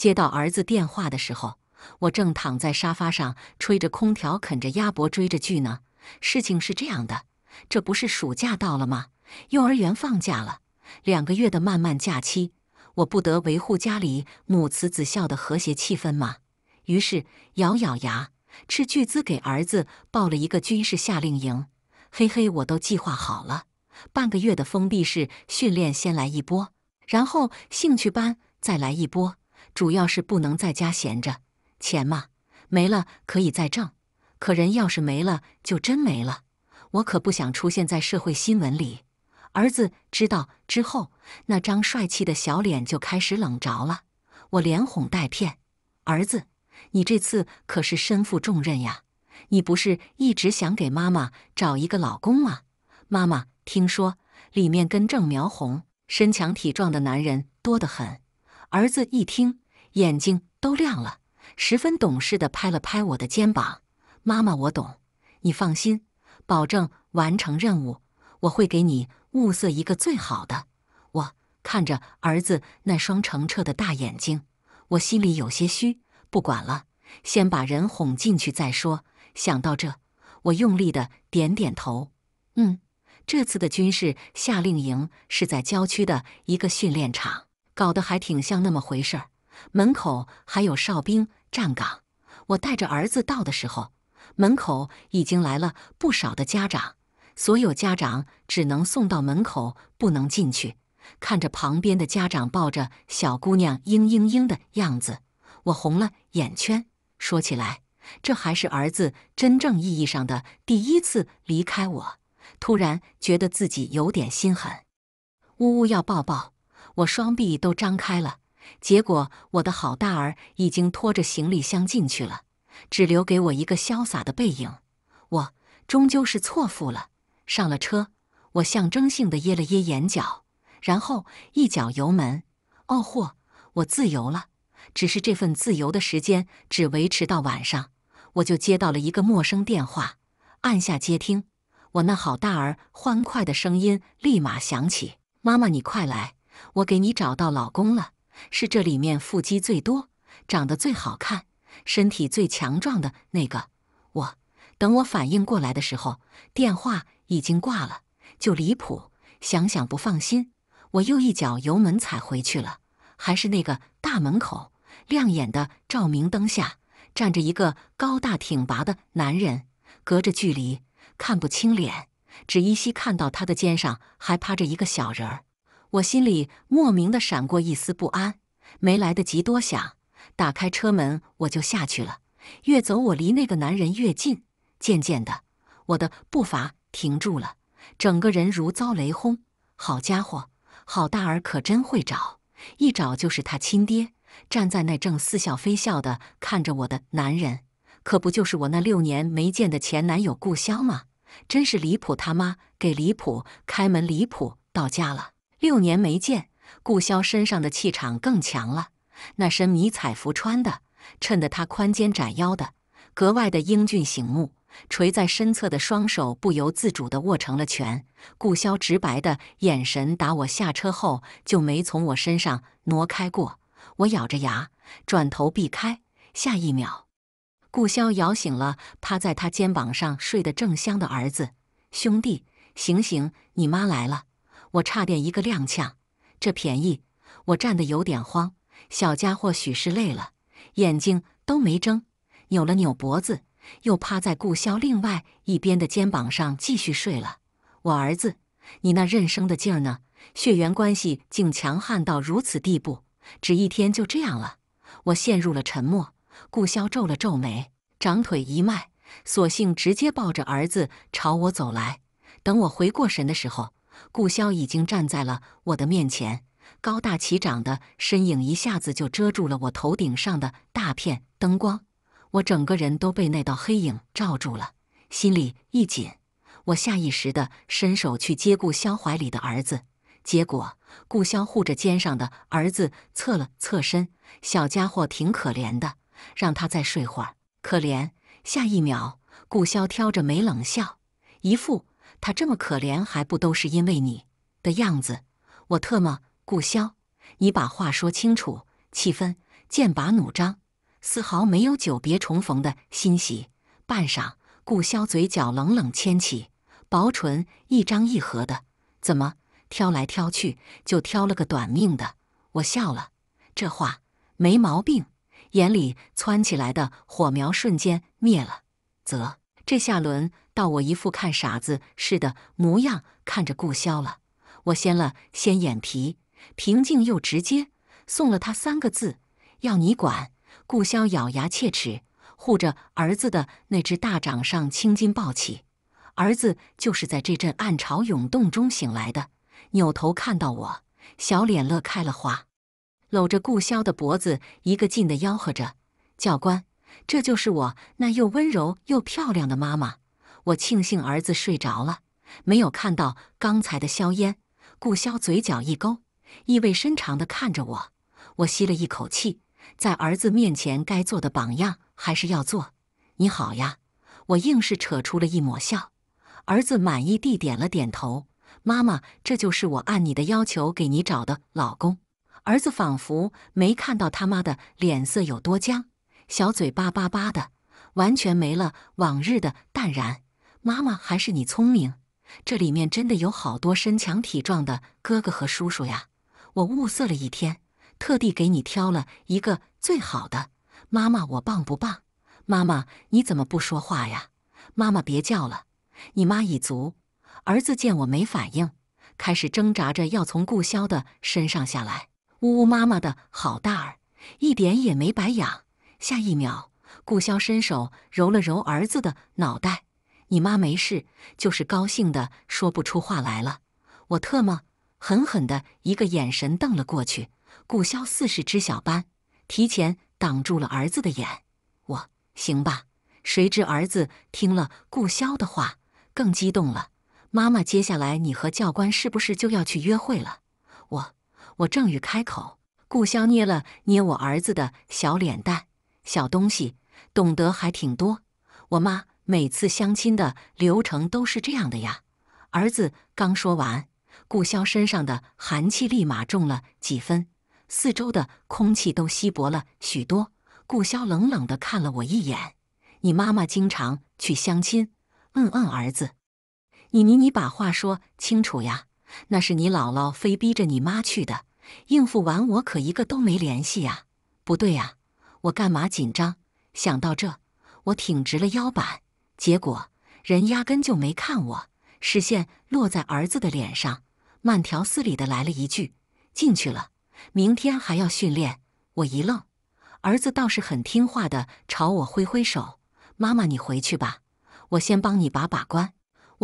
接到儿子电话的时候，我正躺在沙发上吹着空调，啃着鸭脖，追着剧呢。事情是这样的，这不是暑假到了吗？幼儿园放假了，两个月的漫漫假期，我不得维护家里母慈子孝的和谐气氛吗？于是咬咬牙，斥巨资给儿子报了一个军事夏令营。嘿嘿，我都计划好了，半个月的封闭式训练先来一波，然后兴趣班再来一波。主要是不能在家闲着，钱嘛没了可以再挣，可人要是没了就真没了。我可不想出现在社会新闻里。儿子知道之后，那张帅气的小脸就开始冷着了。我连哄带骗：“儿子，你这次可是身负重任呀！你不是一直想给妈妈找一个老公吗？妈妈听说里面根正苗红、身强体壮的男人多得很。”儿子一听。眼睛都亮了，十分懂事地拍了拍我的肩膀：“妈妈，我懂，你放心，保证完成任务。我会给你物色一个最好的。”我看着儿子那双澄澈的大眼睛，我心里有些虚。不管了，先把人哄进去再说。想到这，我用力地点点头：“嗯，这次的军事夏令营是在郊区的一个训练场，搞得还挺像那么回事儿。”门口还有哨兵站岗。我带着儿子到的时候，门口已经来了不少的家长，所有家长只能送到门口，不能进去。看着旁边的家长抱着小姑娘嘤嘤嘤的样子，我红了眼圈。说起来，这还是儿子真正意义上的第一次离开我。突然觉得自己有点心狠。呜呜，要抱抱！我双臂都张开了。结果，我的好大儿已经拖着行李箱进去了，只留给我一个潇洒的背影。我终究是错付了。上了车，我象征性的掖了掖眼角，然后一脚油门。哦豁，我自由了。只是这份自由的时间只维持到晚上，我就接到了一个陌生电话。按下接听，我那好大儿欢快的声音立马响起：“妈妈，你快来，我给你找到老公了。”是这里面腹肌最多、长得最好看、身体最强壮的那个。我等我反应过来的时候，电话已经挂了，就离谱。想想不放心，我又一脚油门踩回去了。还是那个大门口，亮眼的照明灯下站着一个高大挺拔的男人，隔着距离看不清脸，只依稀看到他的肩上还趴着一个小人儿。我心里莫名的闪过一丝不安，没来得及多想，打开车门我就下去了。越走我离那个男人越近，渐渐的，我的步伐停住了，整个人如遭雷轰。好家伙，好大儿可真会找，一找就是他亲爹！站在那正似笑非笑的看着我的男人，可不就是我那六年没见的前男友顾霄吗？真是离谱，他妈给离谱开门，离谱到家了！六年没见，顾霄身上的气场更强了。那身迷彩服穿的，衬得他宽肩窄腰的，格外的英俊醒目。垂在身侧的双手不由自主地握成了拳。顾霄直白的眼神打我下车后就没从我身上挪开过。我咬着牙转头避开。下一秒，顾霄摇醒了趴在他肩膀上睡得正香的儿子。兄弟，醒醒，你妈来了。我差点一个踉跄，这便宜我占的有点慌。小家伙许是累了，眼睛都没睁，扭了扭脖子，又趴在顾霄另外一边的肩膀上继续睡了。我儿子，你那认生的劲儿呢？血缘关系竟强悍到如此地步，只一天就这样了。我陷入了沉默。顾霄皱了皱眉，长腿一迈，索性直接抱着儿子朝我走来。等我回过神的时候。顾霄已经站在了我的面前，高大齐长的身影一下子就遮住了我头顶上的大片灯光，我整个人都被那道黑影罩住了，心里一紧，我下意识的伸手去接顾霄怀里的儿子，结果顾霄护着肩上的儿子侧了侧身，小家伙挺可怜的，让他再睡会儿，可怜。下一秒，顾霄挑着眉冷笑，一副。他这么可怜，还不都是因为你的样子？我特么，顾霄，你把话说清楚！气氛剑拔弩张，丝毫没有久别重逢的欣喜。半晌，顾霄嘴角冷冷牵起，薄唇一张一合的：“怎么挑来挑去，就挑了个短命的？”我笑了，这话没毛病。眼里窜起来的火苗瞬间灭了。啧，这下轮。到我一副看傻子似的模样看着顾潇了，我掀了掀眼皮，平静又直接，送了他三个字：“要你管。”顾潇咬牙切齿，护着儿子的那只大掌上青筋暴起。儿子就是在这阵暗潮涌动中醒来的，扭头看到我，小脸乐开了花，搂着顾潇的脖子，一个劲地吆喝着：“教官，这就是我那又温柔又漂亮的妈妈。”我庆幸儿子睡着了，没有看到刚才的硝烟。顾霄嘴角一勾，意味深长地看着我。我吸了一口气，在儿子面前该做的榜样还是要做。你好呀，我硬是扯出了一抹笑。儿子满意地点了点头。妈妈，这就是我按你的要求给你找的老公。儿子仿佛没看到他妈的脸色有多僵，小嘴叭叭叭的，完全没了往日的淡然。妈妈还是你聪明，这里面真的有好多身强体壮的哥哥和叔叔呀！我物色了一天，特地给你挑了一个最好的。妈妈，我棒不棒？妈妈，你怎么不说话呀？妈妈，别叫了，你妈已足。儿子见我没反应，开始挣扎着要从顾潇的身上下来。呜呜，妈妈的好大儿，一点也没白养。下一秒，顾潇伸手揉了揉儿子的脑袋。你妈没事，就是高兴的说不出话来了。我特么狠狠的一个眼神瞪了过去。顾霄似是知晓般，提前挡住了儿子的眼。我行吧。谁知儿子听了顾霄的话，更激动了。妈妈，接下来你和教官是不是就要去约会了？我我正欲开口，顾霄捏了捏我儿子的小脸蛋，小东西懂得还挺多。我妈。每次相亲的流程都是这样的呀，儿子刚说完，顾霄身上的寒气立马重了几分，四周的空气都稀薄了许多。顾霄冷冷地看了我一眼：“你妈妈经常去相亲，嗯嗯，儿子，你你你把话说清楚呀，那是你姥姥非逼着你妈去的，应付完我可一个都没联系呀。不对呀，我干嘛紧张？想到这，我挺直了腰板。”结果，人压根就没看我，视线落在儿子的脸上，慢条斯理的来了一句：“进去了，明天还要训练。”我一愣，儿子倒是很听话的朝我挥挥手：“妈妈，你回去吧，我先帮你把把关。”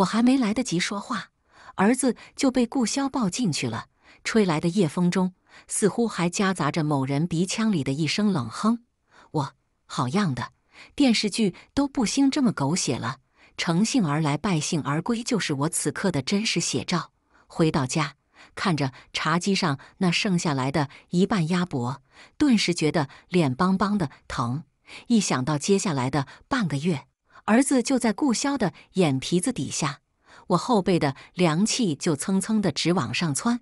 我还没来得及说话，儿子就被顾霄抱进去了。吹来的夜风中，似乎还夹杂着某人鼻腔里的一声冷哼：“我好样的。”电视剧都不兴这么狗血了，乘兴而来败兴而归，就是我此刻的真实写照。回到家，看着茶几上那剩下来的一半鸭脖，顿时觉得脸邦邦的疼。一想到接下来的半个月，儿子就在顾霄的眼皮子底下，我后背的凉气就蹭蹭的直往上窜。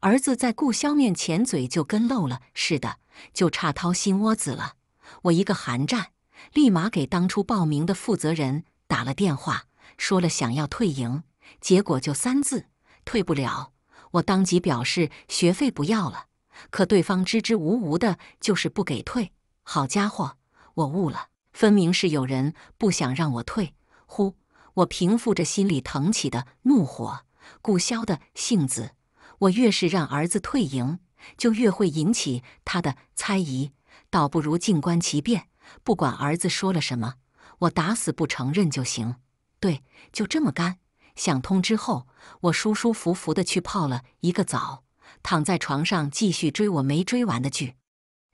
儿子在顾霄面前嘴就跟漏了似的，就差掏心窝子了。我一个寒战。立马给当初报名的负责人打了电话，说了想要退营，结果就三字：退不了。我当即表示学费不要了，可对方支支吾吾的，就是不给退。好家伙，我悟了，分明是有人不想让我退。呼，我平复着心里腾起的怒火，顾潇的性子，我越是让儿子退营，就越会引起他的猜疑，倒不如静观其变。不管儿子说了什么，我打死不承认就行。对，就这么干。想通之后，我舒舒服服的去泡了一个澡，躺在床上继续追我没追完的剧。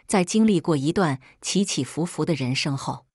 在经历过一段起起伏伏的人生后，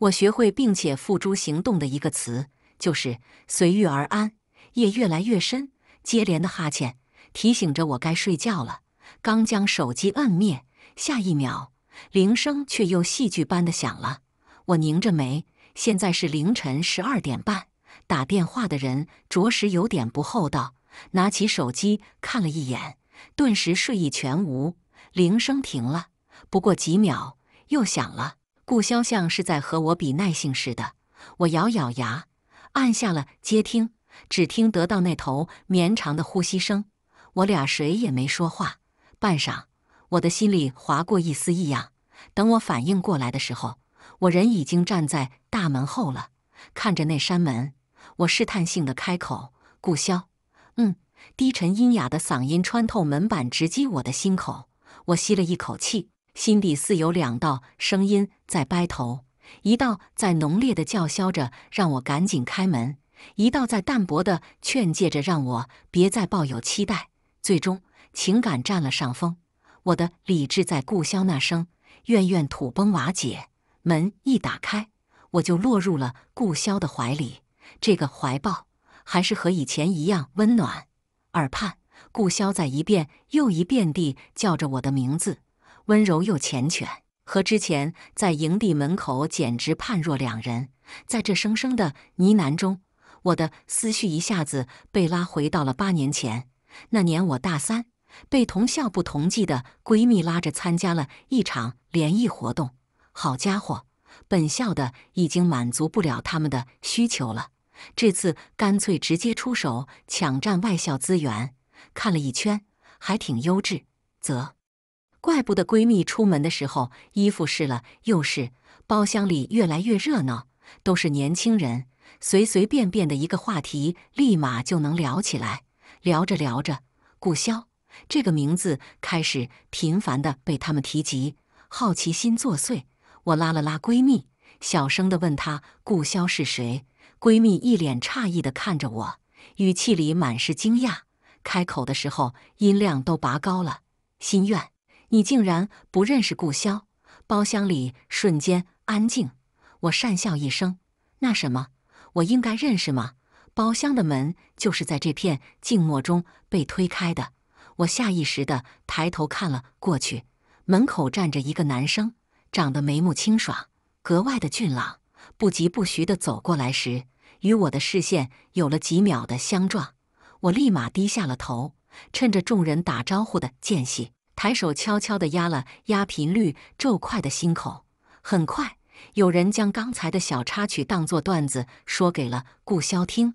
我学会并且付诸行动的一个词，就是随遇而安。夜越来越深，接连的哈欠提醒着我该睡觉了。刚将手机摁灭，下一秒。铃声却又戏剧般的响了，我拧着眉。现在是凌晨十二点半，打电话的人着实有点不厚道。拿起手机看了一眼，顿时睡意全无。铃声停了，不过几秒又响了。顾霄像是在和我比耐性似的，我咬咬牙按下了接听，只听得到那头绵长的呼吸声。我俩谁也没说话，半晌。我的心里划过一丝异样，等我反应过来的时候，我人已经站在大门后了。看着那扇门，我试探性的开口：“顾霄，嗯。”低沉阴哑的嗓音穿透门板，直击我的心口。我吸了一口气，心底似有两道声音在掰头：一道在浓烈的叫嚣着让我赶紧开门，一道在淡薄的劝诫着让我别再抱有期待。最终，情感占了上风。我的理智在顾霄那声怨怨土崩瓦解，门一打开，我就落入了顾霄的怀里。这个怀抱还是和以前一样温暖，耳畔顾霄在一遍又一遍地叫着我的名字，温柔又缱绻，和之前在营地门口简直判若两人。在这声声的呢喃中，我的思绪一下子被拉回到了八年前，那年我大三。被同校不同系的闺蜜拉着参加了一场联谊活动。好家伙，本校的已经满足不了他们的需求了，这次干脆直接出手抢占外校资源。看了一圈，还挺优质。啧，怪不得闺蜜出门的时候衣服试了又试。包厢里越来越热闹，都是年轻人，随随便便的一个话题，立马就能聊起来。聊着聊着，顾潇这个名字开始频繁的被他们提及，好奇心作祟，我拉了拉闺蜜，小声的问她：“顾霄是谁？”闺蜜一脸诧异的看着我，语气里满是惊讶，开口的时候音量都拔高了：“心愿，你竟然不认识顾霄？”包厢里瞬间安静，我讪笑一声：“那什么，我应该认识吗？”包厢的门就是在这片静默中被推开的。我下意识的抬头看了过去，门口站着一个男生，长得眉目清爽，格外的俊朗。不疾不徐的走过来时，与我的视线有了几秒的相撞，我立马低下了头，趁着众人打招呼的间隙，抬手悄悄的压了压频率骤快的心口。很快，有人将刚才的小插曲当作段子说给了顾霄听，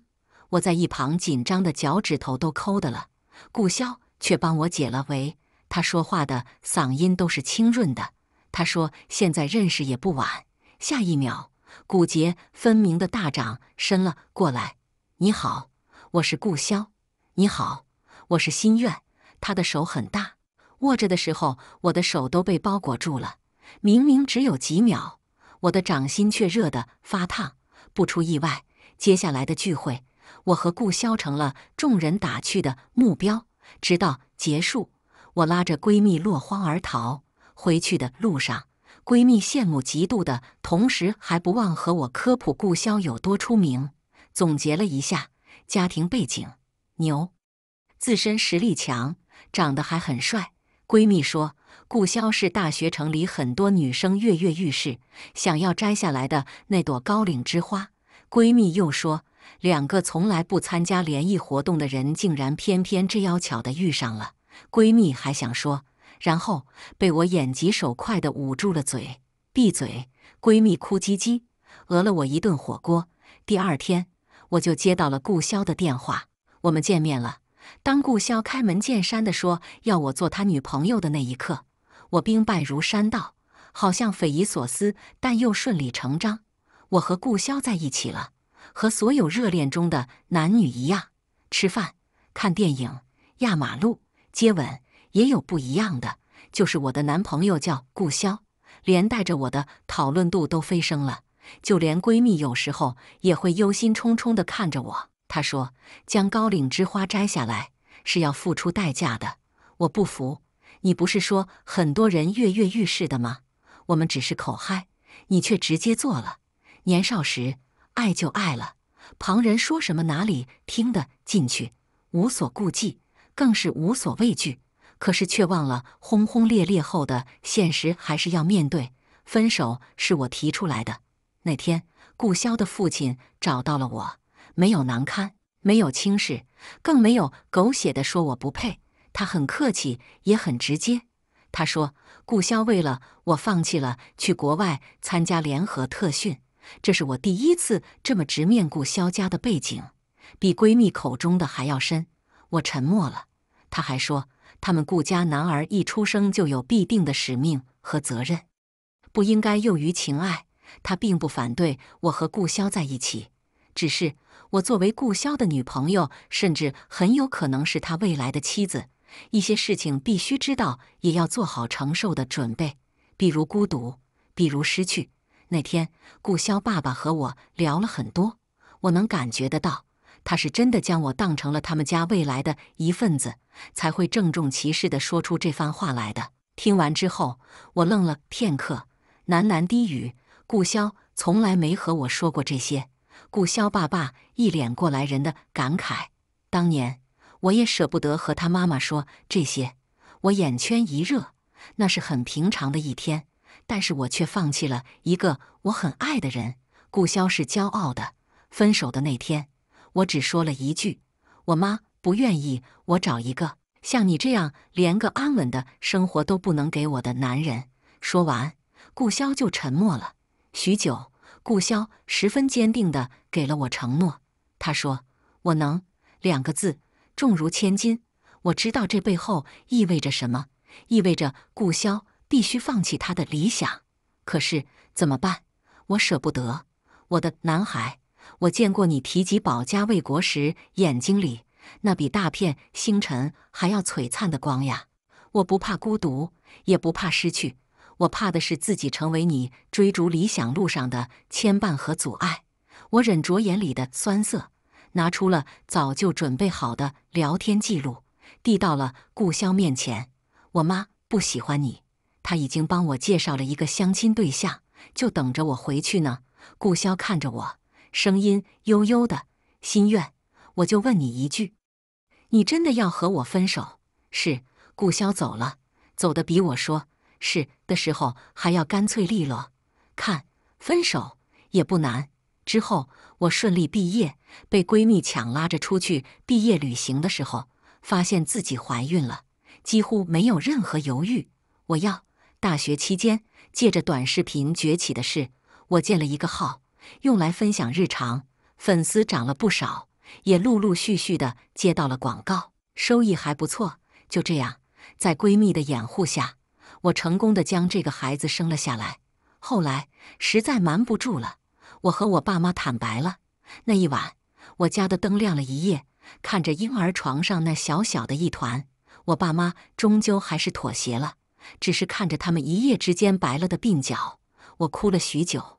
我在一旁紧张的脚趾头都抠的了，顾霄。却帮我解了围。他说话的嗓音都是清润的。他说：“现在认识也不晚。”下一秒，骨节分明的大掌伸了过来。“你好，我是顾霄。”“你好，我是心愿。”他的手很大，握着的时候，我的手都被包裹住了。明明只有几秒，我的掌心却热得发烫。不出意外，接下来的聚会，我和顾霄成了众人打趣的目标。直到结束，我拉着闺蜜落荒而逃。回去的路上，闺蜜羡慕嫉妒的同时，还不忘和我科普顾潇有多出名。总结了一下：家庭背景牛，自身实力强，长得还很帅。闺蜜说，顾潇是大学城里很多女生跃跃欲试想要摘下来的那朵高岭之花。闺蜜又说。两个从来不参加联谊活动的人，竟然偏偏这妖巧的遇上了。闺蜜还想说，然后被我眼疾手快的捂住了嘴，闭嘴！闺蜜哭唧唧，讹了我一顿火锅。第二天，我就接到了顾霄的电话，我们见面了。当顾霄开门见山的说要我做他女朋友的那一刻，我兵败如山倒，好像匪夷所思，但又顺理成章。我和顾霄在一起了。和所有热恋中的男女一样，吃饭、看电影、压马路、接吻，也有不一样的。就是我的男朋友叫顾霄，连带着我的讨论度都飞升了。就连闺蜜有时候也会忧心忡忡地看着我。她说：“将高岭之花摘下来是要付出代价的。”我不服。你不是说很多人跃跃欲试的吗？我们只是口嗨，你却直接做了。年少时。爱就爱了，旁人说什么哪里听得进去，无所顾忌，更是无所畏惧。可是却忘了轰轰烈烈后的现实还是要面对。分手是我提出来的那天，顾潇的父亲找到了我，没有难堪，没有轻视，更没有狗血的说我不配。他很客气，也很直接。他说，顾潇为了我放弃了去国外参加联合特训。这是我第一次这么直面顾萧家的背景，比闺蜜口中的还要深。我沉默了。他还说，他们顾家男儿一出生就有必定的使命和责任，不应该囿于情爱。他并不反对我和顾萧在一起，只是我作为顾萧的女朋友，甚至很有可能是他未来的妻子，一些事情必须知道，也要做好承受的准备，比如孤独，比如失去。那天，顾潇爸爸和我聊了很多，我能感觉得到，他是真的将我当成了他们家未来的一份子，才会郑重其事地说出这番话来的。听完之后，我愣了片刻，喃喃低语：“顾潇从来没和我说过这些。”顾潇爸爸一脸过来人的感慨：“当年我也舍不得和他妈妈说这些。”我眼圈一热，那是很平常的一天。但是我却放弃了一个我很爱的人。顾霄是骄傲的。分手的那天，我只说了一句：“我妈不愿意我找一个像你这样连个安稳的生活都不能给我的男人。”说完，顾霄就沉默了许久。顾霄十分坚定地给了我承诺，他说：“我能。”两个字，重如千斤。我知道这背后意味着什么，意味着顾霄。必须放弃他的理想，可是怎么办？我舍不得我的男孩。我见过你提及保家卫国时，眼睛里那比大片星辰还要璀璨的光呀！我不怕孤独，也不怕失去，我怕的是自己成为你追逐理想路上的牵绊和阻碍。我忍着眼里的酸涩，拿出了早就准备好的聊天记录，递到了顾霄面前。我妈不喜欢你。他已经帮我介绍了一个相亲对象，就等着我回去呢。顾霄看着我，声音悠悠的：“心愿，我就问你一句，你真的要和我分手？”是。顾霄走了，走的比我说是的时候还要干脆利落。看，分手也不难。之后我顺利毕业，被闺蜜强拉着出去毕业旅行的时候，发现自己怀孕了，几乎没有任何犹豫，我要。大学期间，借着短视频崛起的事，我建了一个号，用来分享日常，粉丝涨了不少，也陆陆续续的接到了广告，收益还不错。就这样，在闺蜜的掩护下，我成功的将这个孩子生了下来。后来实在瞒不住了，我和我爸妈坦白了。那一晚，我家的灯亮了一夜，看着婴儿床上那小小的一团，我爸妈终究还是妥协了。只是看着他们一夜之间白了的鬓角，我哭了许久。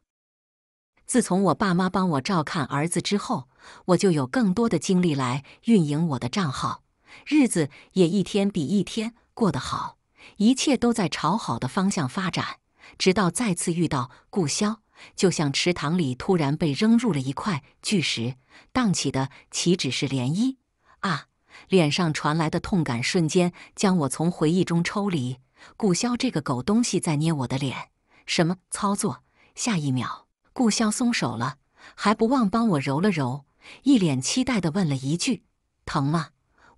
自从我爸妈帮我照看儿子之后，我就有更多的精力来运营我的账号，日子也一天比一天过得好，一切都在朝好的方向发展。直到再次遇到顾霄，就像池塘里突然被扔入了一块巨石，荡起的岂止是涟漪啊！脸上传来的痛感瞬间将我从回忆中抽离。顾霄这个狗东西在捏我的脸，什么操作？下一秒，顾霄松手了，还不忘帮我揉了揉，一脸期待地问了一句：“疼吗？”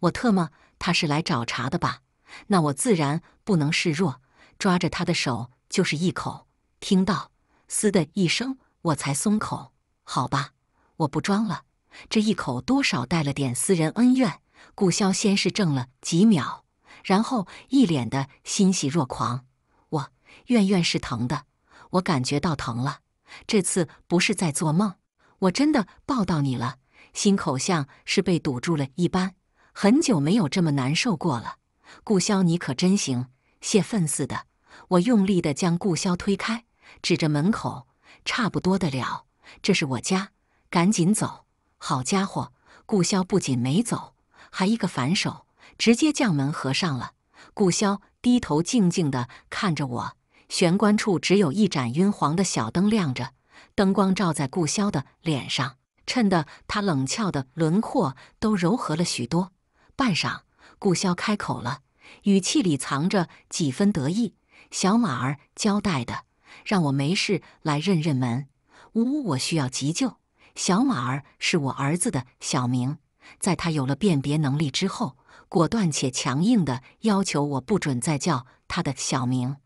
我特么，他是来找茬的吧？那我自然不能示弱，抓着他的手就是一口，听到“嘶”的一声，我才松口。好吧，我不装了，这一口多少带了点私人恩怨。顾霄先是怔了几秒。然后一脸的欣喜若狂，我怨怨是疼的，我感觉到疼了，这次不是在做梦，我真的抱到你了，心口像是被堵住了一般，很久没有这么难受过了。顾霄，你可真行，泄愤似的，我用力的将顾霄推开，指着门口，差不多的了，这是我家，赶紧走。好家伙，顾霄不仅没走，还一个反手。直接将门合上了。顾霄低头静静地看着我，玄关处只有一盏晕黄的小灯亮着，灯光照在顾霄的脸上，衬得他冷峭的轮廓都柔和了许多。半晌，顾霄开口了，语气里藏着几分得意：“小马儿交代的，让我没事来认认门。呜，我需要急救。小马儿是我儿子的小名，在他有了辨别能力之后。”果断且强硬的要求，我不准再叫他的小名。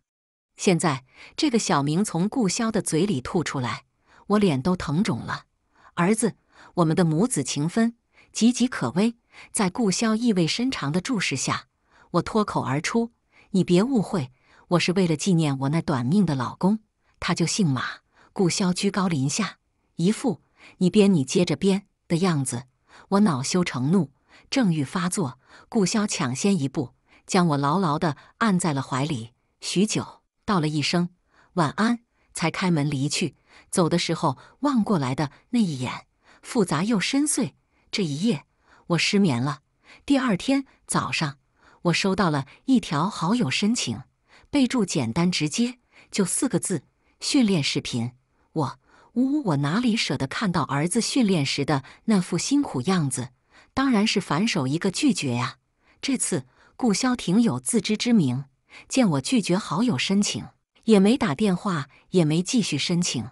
现在这个小名从顾霄的嘴里吐出来，我脸都疼肿了。儿子，我们的母子情分岌岌可危。在顾霄意味深长的注视下，我脱口而出：“你别误会，我是为了纪念我那短命的老公，他就姓马。”顾霄居高临下，一副“你编，你接着编”的样子。我恼羞成怒，正欲发作。顾霄抢先一步，将我牢牢地按在了怀里，许久，道了一声晚安，才开门离去。走的时候望过来的那一眼，复杂又深邃。这一夜，我失眠了。第二天早上，我收到了一条好友申请，备注简单直接，就四个字：训练视频。我呜呜，我哪里舍得看到儿子训练时的那副辛苦样子？当然是反手一个拒绝呀！这次顾霄挺有自知之明，见我拒绝好友申请，也没打电话，也没继续申请。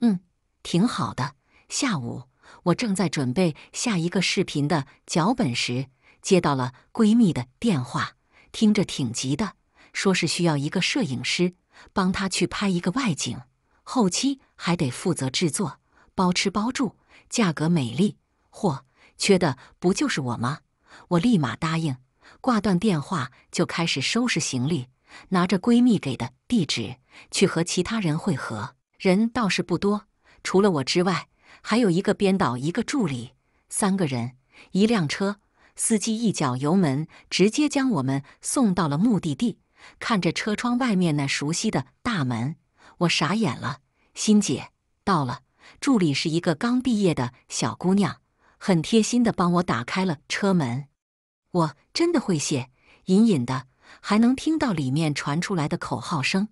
嗯，挺好的。下午我正在准备下一个视频的脚本时，接到了闺蜜的电话，听着挺急的，说是需要一个摄影师，帮她去拍一个外景，后期还得负责制作，包吃包住，价格美丽。嚯！缺的不就是我吗？我立马答应，挂断电话就开始收拾行李，拿着闺蜜给的地址去和其他人汇合。人倒是不多，除了我之外，还有一个编导，一个助理，三个人，一辆车。司机一脚油门，直接将我们送到了目的地。看着车窗外面那熟悉的大门，我傻眼了。欣姐到了，助理是一个刚毕业的小姑娘。很贴心的帮我打开了车门，我真的会谢，隐隐的还能听到里面传出来的口号声。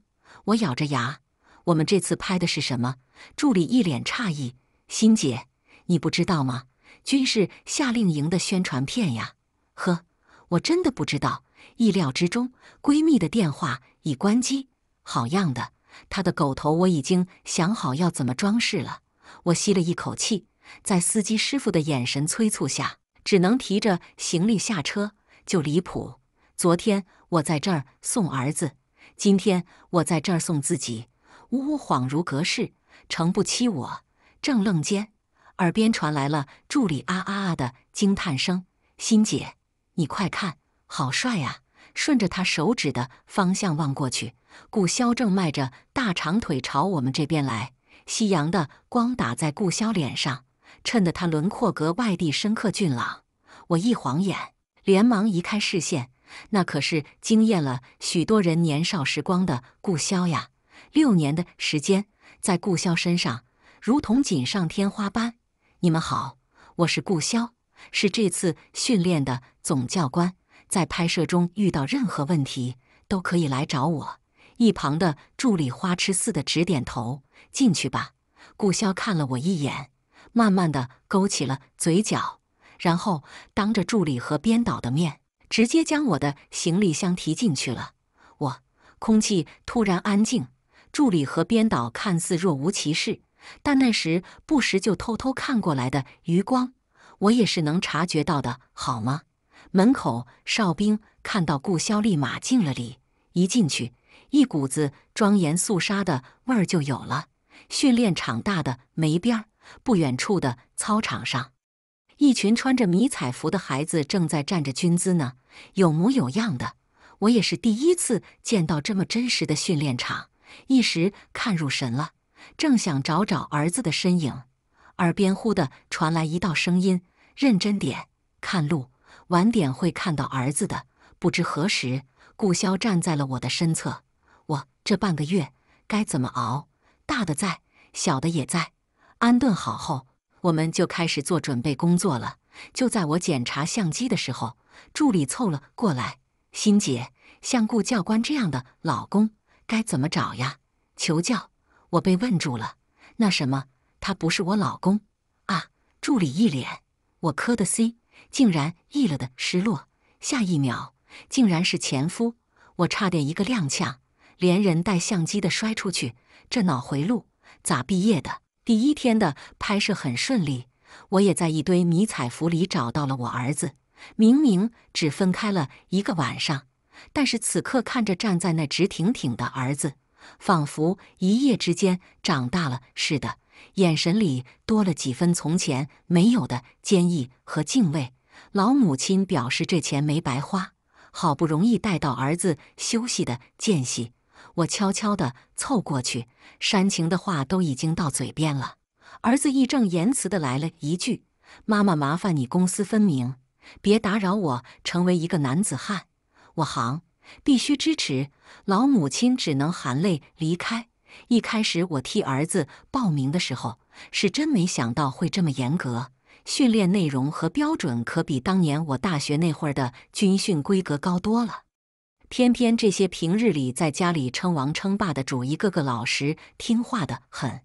我咬着牙，我们这次拍的是什么？助理一脸诧异：“欣姐，你不知道吗？军事夏令营的宣传片呀！”呵，我真的不知道。意料之中，闺蜜的电话已关机。好样的，她的狗头我已经想好要怎么装饰了。我吸了一口气。在司机师傅的眼神催促下，只能提着行李下车，就离谱。昨天我在这儿送儿子，今天我在这儿送自己，呜呜，恍如隔世。诚不欺我。正愣间，耳边传来了助理啊啊啊的惊叹声：“欣姐，你快看，好帅啊！”顺着他手指的方向望过去，顾潇正迈着大长腿朝我们这边来，夕阳的光打在顾潇脸上。衬得他轮廓格外地深刻俊朗。我一晃眼，连忙移开视线。那可是惊艳了许多人年少时光的顾霄呀！六年的时间，在顾霄身上如同锦上添花般。你们好，我是顾霄，是这次训练的总教官。在拍摄中遇到任何问题，都可以来找我。一旁的助理花痴似的直点头。进去吧。顾霄看了我一眼。慢慢的勾起了嘴角，然后当着助理和编导的面，直接将我的行李箱提进去了。我，空气突然安静，助理和编导看似若无其事，但那时不时就偷偷看过来的余光，我也是能察觉到的，好吗？门口哨兵看到顾霄，立马敬了礼。一进去，一股子庄严肃杀的味儿就有了。训练场大的没边儿。不远处的操场上，一群穿着迷彩服的孩子正在站着军姿呢，有模有样的。我也是第一次见到这么真实的训练场，一时看入神了，正想找找儿子的身影，耳边忽地传来一道声音：“认真点，看路，晚点会看到儿子的。”不知何时，顾霄站在了我的身侧。我这半个月该怎么熬？大的在，小的也在。安顿好后，我们就开始做准备工作了。就在我检查相机的时候，助理凑了过来：“欣姐，像顾教官这样的老公该怎么找呀？求教。”我被问住了。那什么，他不是我老公啊？助理一脸，我磕的 C，竟然 E 了的失落。下一秒，竟然是前夫，我差点一个踉跄，连人带相机的摔出去。这脑回路咋毕业的？第一天的拍摄很顺利，我也在一堆迷彩服里找到了我儿子。明明只分开了一个晚上，但是此刻看着站在那直挺挺的儿子，仿佛一夜之间长大了似的，眼神里多了几分从前没有的坚毅和敬畏。老母亲表示这钱没白花，好不容易带到儿子休息的间隙。我悄悄的凑过去，煽情的话都已经到嘴边了。儿子义正言辞的来了一句：“妈妈，麻烦你公私分明，别打扰我成为一个男子汉。”我行，必须支持。老母亲只能含泪离开。一开始我替儿子报名的时候，是真没想到会这么严格。训练内容和标准可比当年我大学那会儿的军训规格高多了。偏偏这些平日里在家里称王称霸的主，一个个老实听话的很。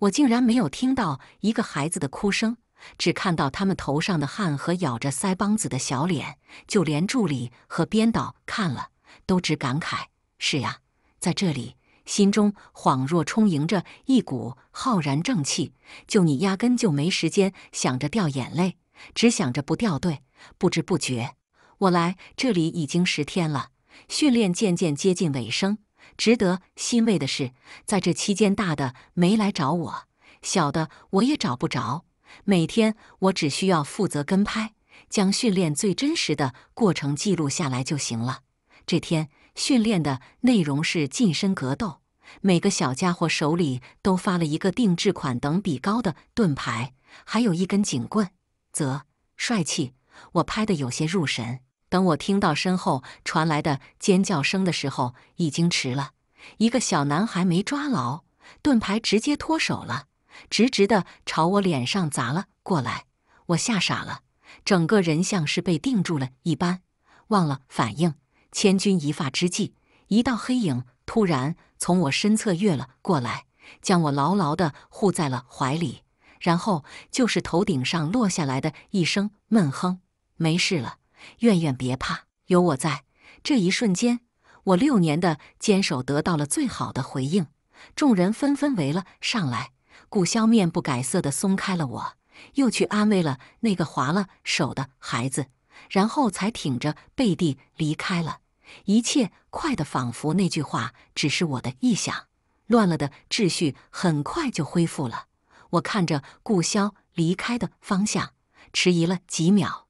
我竟然没有听到一个孩子的哭声，只看到他们头上的汗和咬着腮帮子的小脸。就连助理和编导看了，都只感慨：“是呀，在这里，心中恍若充盈着一股浩然正气。就你压根就没时间想着掉眼泪，只想着不掉队。”不知不觉，我来这里已经十天了。训练渐渐接近尾声，值得欣慰的是，在这期间大的没来找我，小的我也找不着。每天我只需要负责跟拍，将训练最真实的过程记录下来就行了。这天训练的内容是近身格斗，每个小家伙手里都发了一个定制款等比高的盾牌，还有一根警棍，则帅气。我拍得有些入神。等我听到身后传来的尖叫声的时候，已经迟了。一个小男孩没抓牢盾牌，直接脱手了，直直的朝我脸上砸了过来。我吓傻了，整个人像是被定住了一般，忘了反应。千钧一发之际，一道黑影突然从我身侧跃了过来，将我牢牢地护在了怀里。然后就是头顶上落下来的一声闷哼，没事了。苑苑别怕，有我在。这一瞬间，我六年的坚守得到了最好的回应。众人纷纷围了上来，顾霄面不改色地松开了我，又去安慰了那个划了手的孩子，然后才挺着背地离开了。一切快的仿佛那句话只是我的臆想，乱了的秩序很快就恢复了。我看着顾霄离开的方向，迟疑了几秒。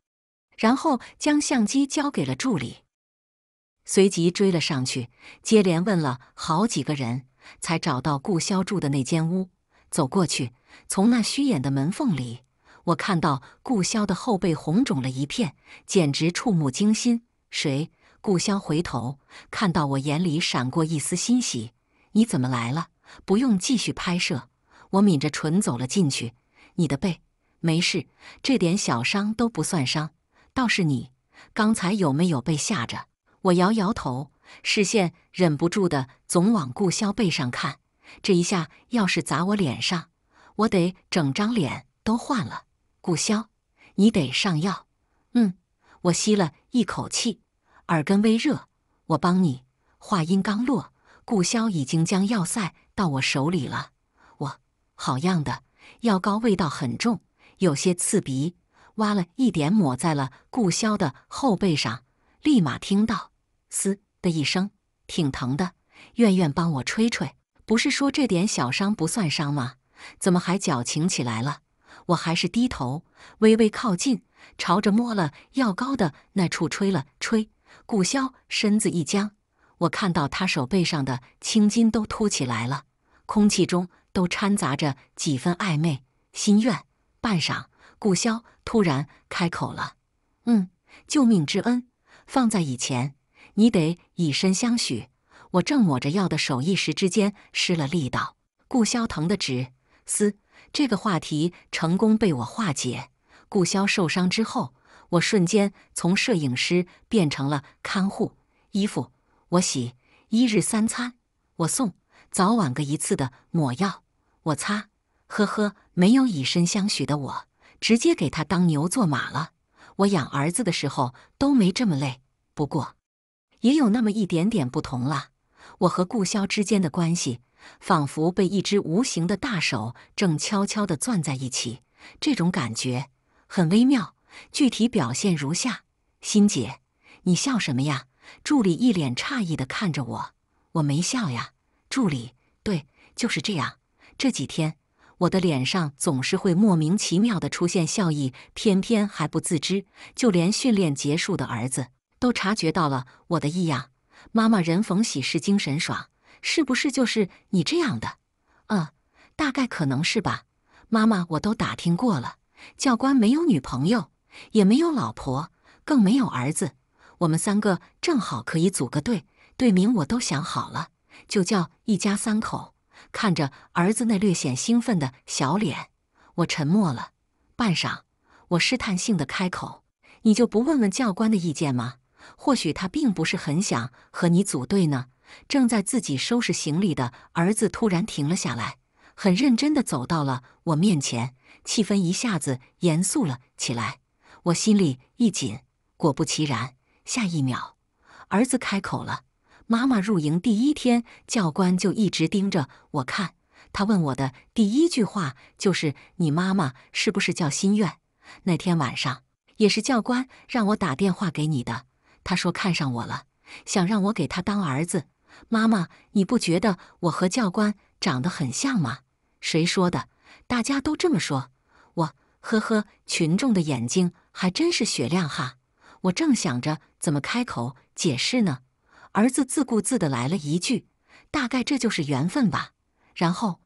然后将相机交给了助理，随即追了上去，接连问了好几个人，才找到顾潇住的那间屋。走过去，从那虚掩的门缝里，我看到顾潇的后背红肿了一片，简直触目惊心。谁？顾潇回头看到我，眼里闪过一丝欣喜：“你怎么来了？不用继续拍摄。”我抿着唇走了进去。你的背没事，这点小伤都不算伤。倒是你刚才有没有被吓着？我摇摇头，视线忍不住的总往顾霄背上看。这一下要是砸我脸上，我得整张脸都换了。顾霄，你得上药。嗯，我吸了一口气，耳根微热。我帮你。话音刚落，顾霄已经将药塞到我手里了。我，好样的。药膏味道很重，有些刺鼻。挖了一点，抹在了顾霄的后背上，立马听到“嘶”的一声，挺疼的。愿愿帮我吹吹，不是说这点小伤不算伤吗？怎么还矫情起来了？我还是低头微微靠近，朝着摸了药膏的那处吹了吹。顾霄身子一僵，我看到他手背上的青筋都凸起来了，空气中都掺杂着几分暧昧。心愿半晌，顾霄。突然开口了：“嗯，救命之恩，放在以前，你得以身相许。”我正抹着药的手，一时之间失了力道。顾霄疼的直嘶。这个话题成功被我化解。顾霄受伤之后，我瞬间从摄影师变成了看护。衣服我洗，一日三餐我送，早晚各一次的抹药我擦。呵呵，没有以身相许的我。直接给他当牛做马了，我养儿子的时候都没这么累，不过，也有那么一点点不同了。我和顾霄之间的关系，仿佛被一只无形的大手正悄悄地攥在一起，这种感觉很微妙。具体表现如下：心姐，你笑什么呀？助理一脸诧异地看着我，我没笑呀。助理，对，就是这样。这几天。我的脸上总是会莫名其妙的出现笑意，偏偏还不自知。就连训练结束的儿子都察觉到了我的异样。妈妈人逢喜事精神爽，是不是就是你这样的？嗯，大概可能是吧。妈妈，我都打听过了，教官没有女朋友，也没有老婆，更没有儿子。我们三个正好可以组个队，队名我都想好了，就叫一家三口。看着儿子那略显兴奋的小脸，我沉默了半晌。我试探性地开口：“你就不问问教官的意见吗？或许他并不是很想和你组队呢。”正在自己收拾行李的儿子突然停了下来，很认真地走到了我面前，气氛一下子严肃了起来。我心里一紧，果不其然，下一秒，儿子开口了。妈妈入营第一天，教官就一直盯着我看。他问我的第一句话就是：“你妈妈是不是叫心愿？”那天晚上也是教官让我打电话给你的。他说看上我了，想让我给他当儿子。妈妈，你不觉得我和教官长得很像吗？谁说的？大家都这么说。我呵呵，群众的眼睛还真是雪亮哈。我正想着怎么开口解释呢。儿子自顾自的来了一句：“大概这就是缘分吧。”然后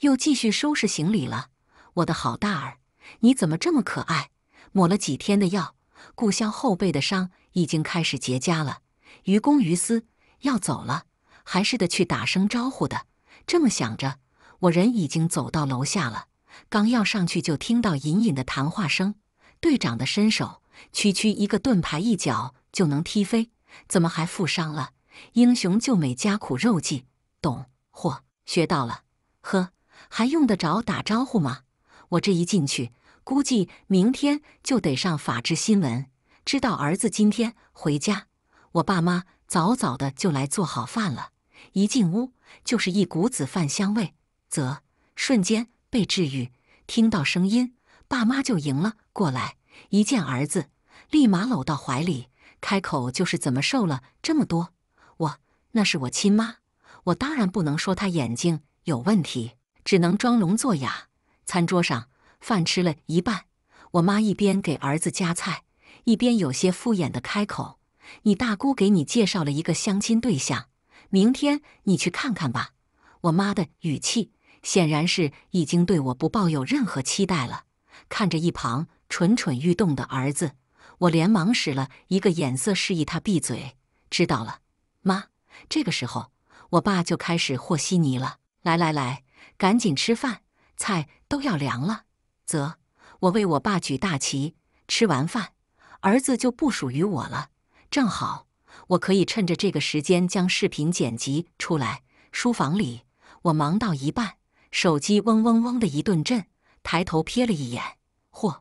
又继续收拾行李了。我的好大儿，你怎么这么可爱？抹了几天的药，顾霄后背的伤已经开始结痂了。于公于私，要走了，还是得去打声招呼的。这么想着，我人已经走到楼下了，刚要上去，就听到隐隐的谈话声。队长的身手，区区一个盾牌，一脚就能踢飞。怎么还负伤了？英雄救美加苦肉计，懂货学到了？呵，还用得着打招呼吗？我这一进去，估计明天就得上法制新闻。知道儿子今天回家，我爸妈早早的就来做好饭了。一进屋就是一股子饭香味，啧，瞬间被治愈。听到声音，爸妈就迎了过来，一见儿子，立马搂到怀里。开口就是怎么瘦了这么多？我那是我亲妈，我当然不能说她眼睛有问题，只能装聋作哑。餐桌上饭吃了一半，我妈一边给儿子夹菜，一边有些敷衍的开口：“你大姑给你介绍了一个相亲对象，明天你去看看吧。”我妈的语气显然是已经对我不抱有任何期待了。看着一旁蠢蠢欲动的儿子。我连忙使了一个眼色，示意他闭嘴。知道了，妈。这个时候，我爸就开始和稀泥了。来来来，赶紧吃饭，菜都要凉了。啧，我为我爸举大旗。吃完饭，儿子就不属于我了。正好，我可以趁着这个时间将视频剪辑出来。书房里，我忙到一半，手机嗡嗡嗡的一顿震，抬头瞥了一眼，嚯！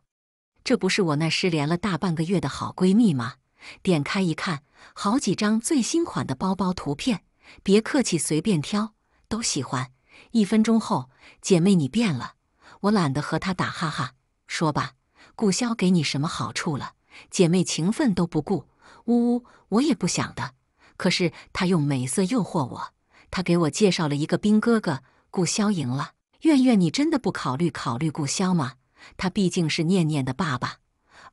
这不是我那失联了大半个月的好闺蜜吗？点开一看，好几张最新款的包包图片，别客气，随便挑，都喜欢。一分钟后，姐妹你变了，我懒得和她打哈哈。说吧，顾潇给你什么好处了？姐妹情分都不顾，呜呜，我也不想的。可是他用美色诱惑我，他给我介绍了一个兵哥哥，顾潇赢了。苑苑，你真的不考虑考虑顾潇吗？他毕竟是念念的爸爸，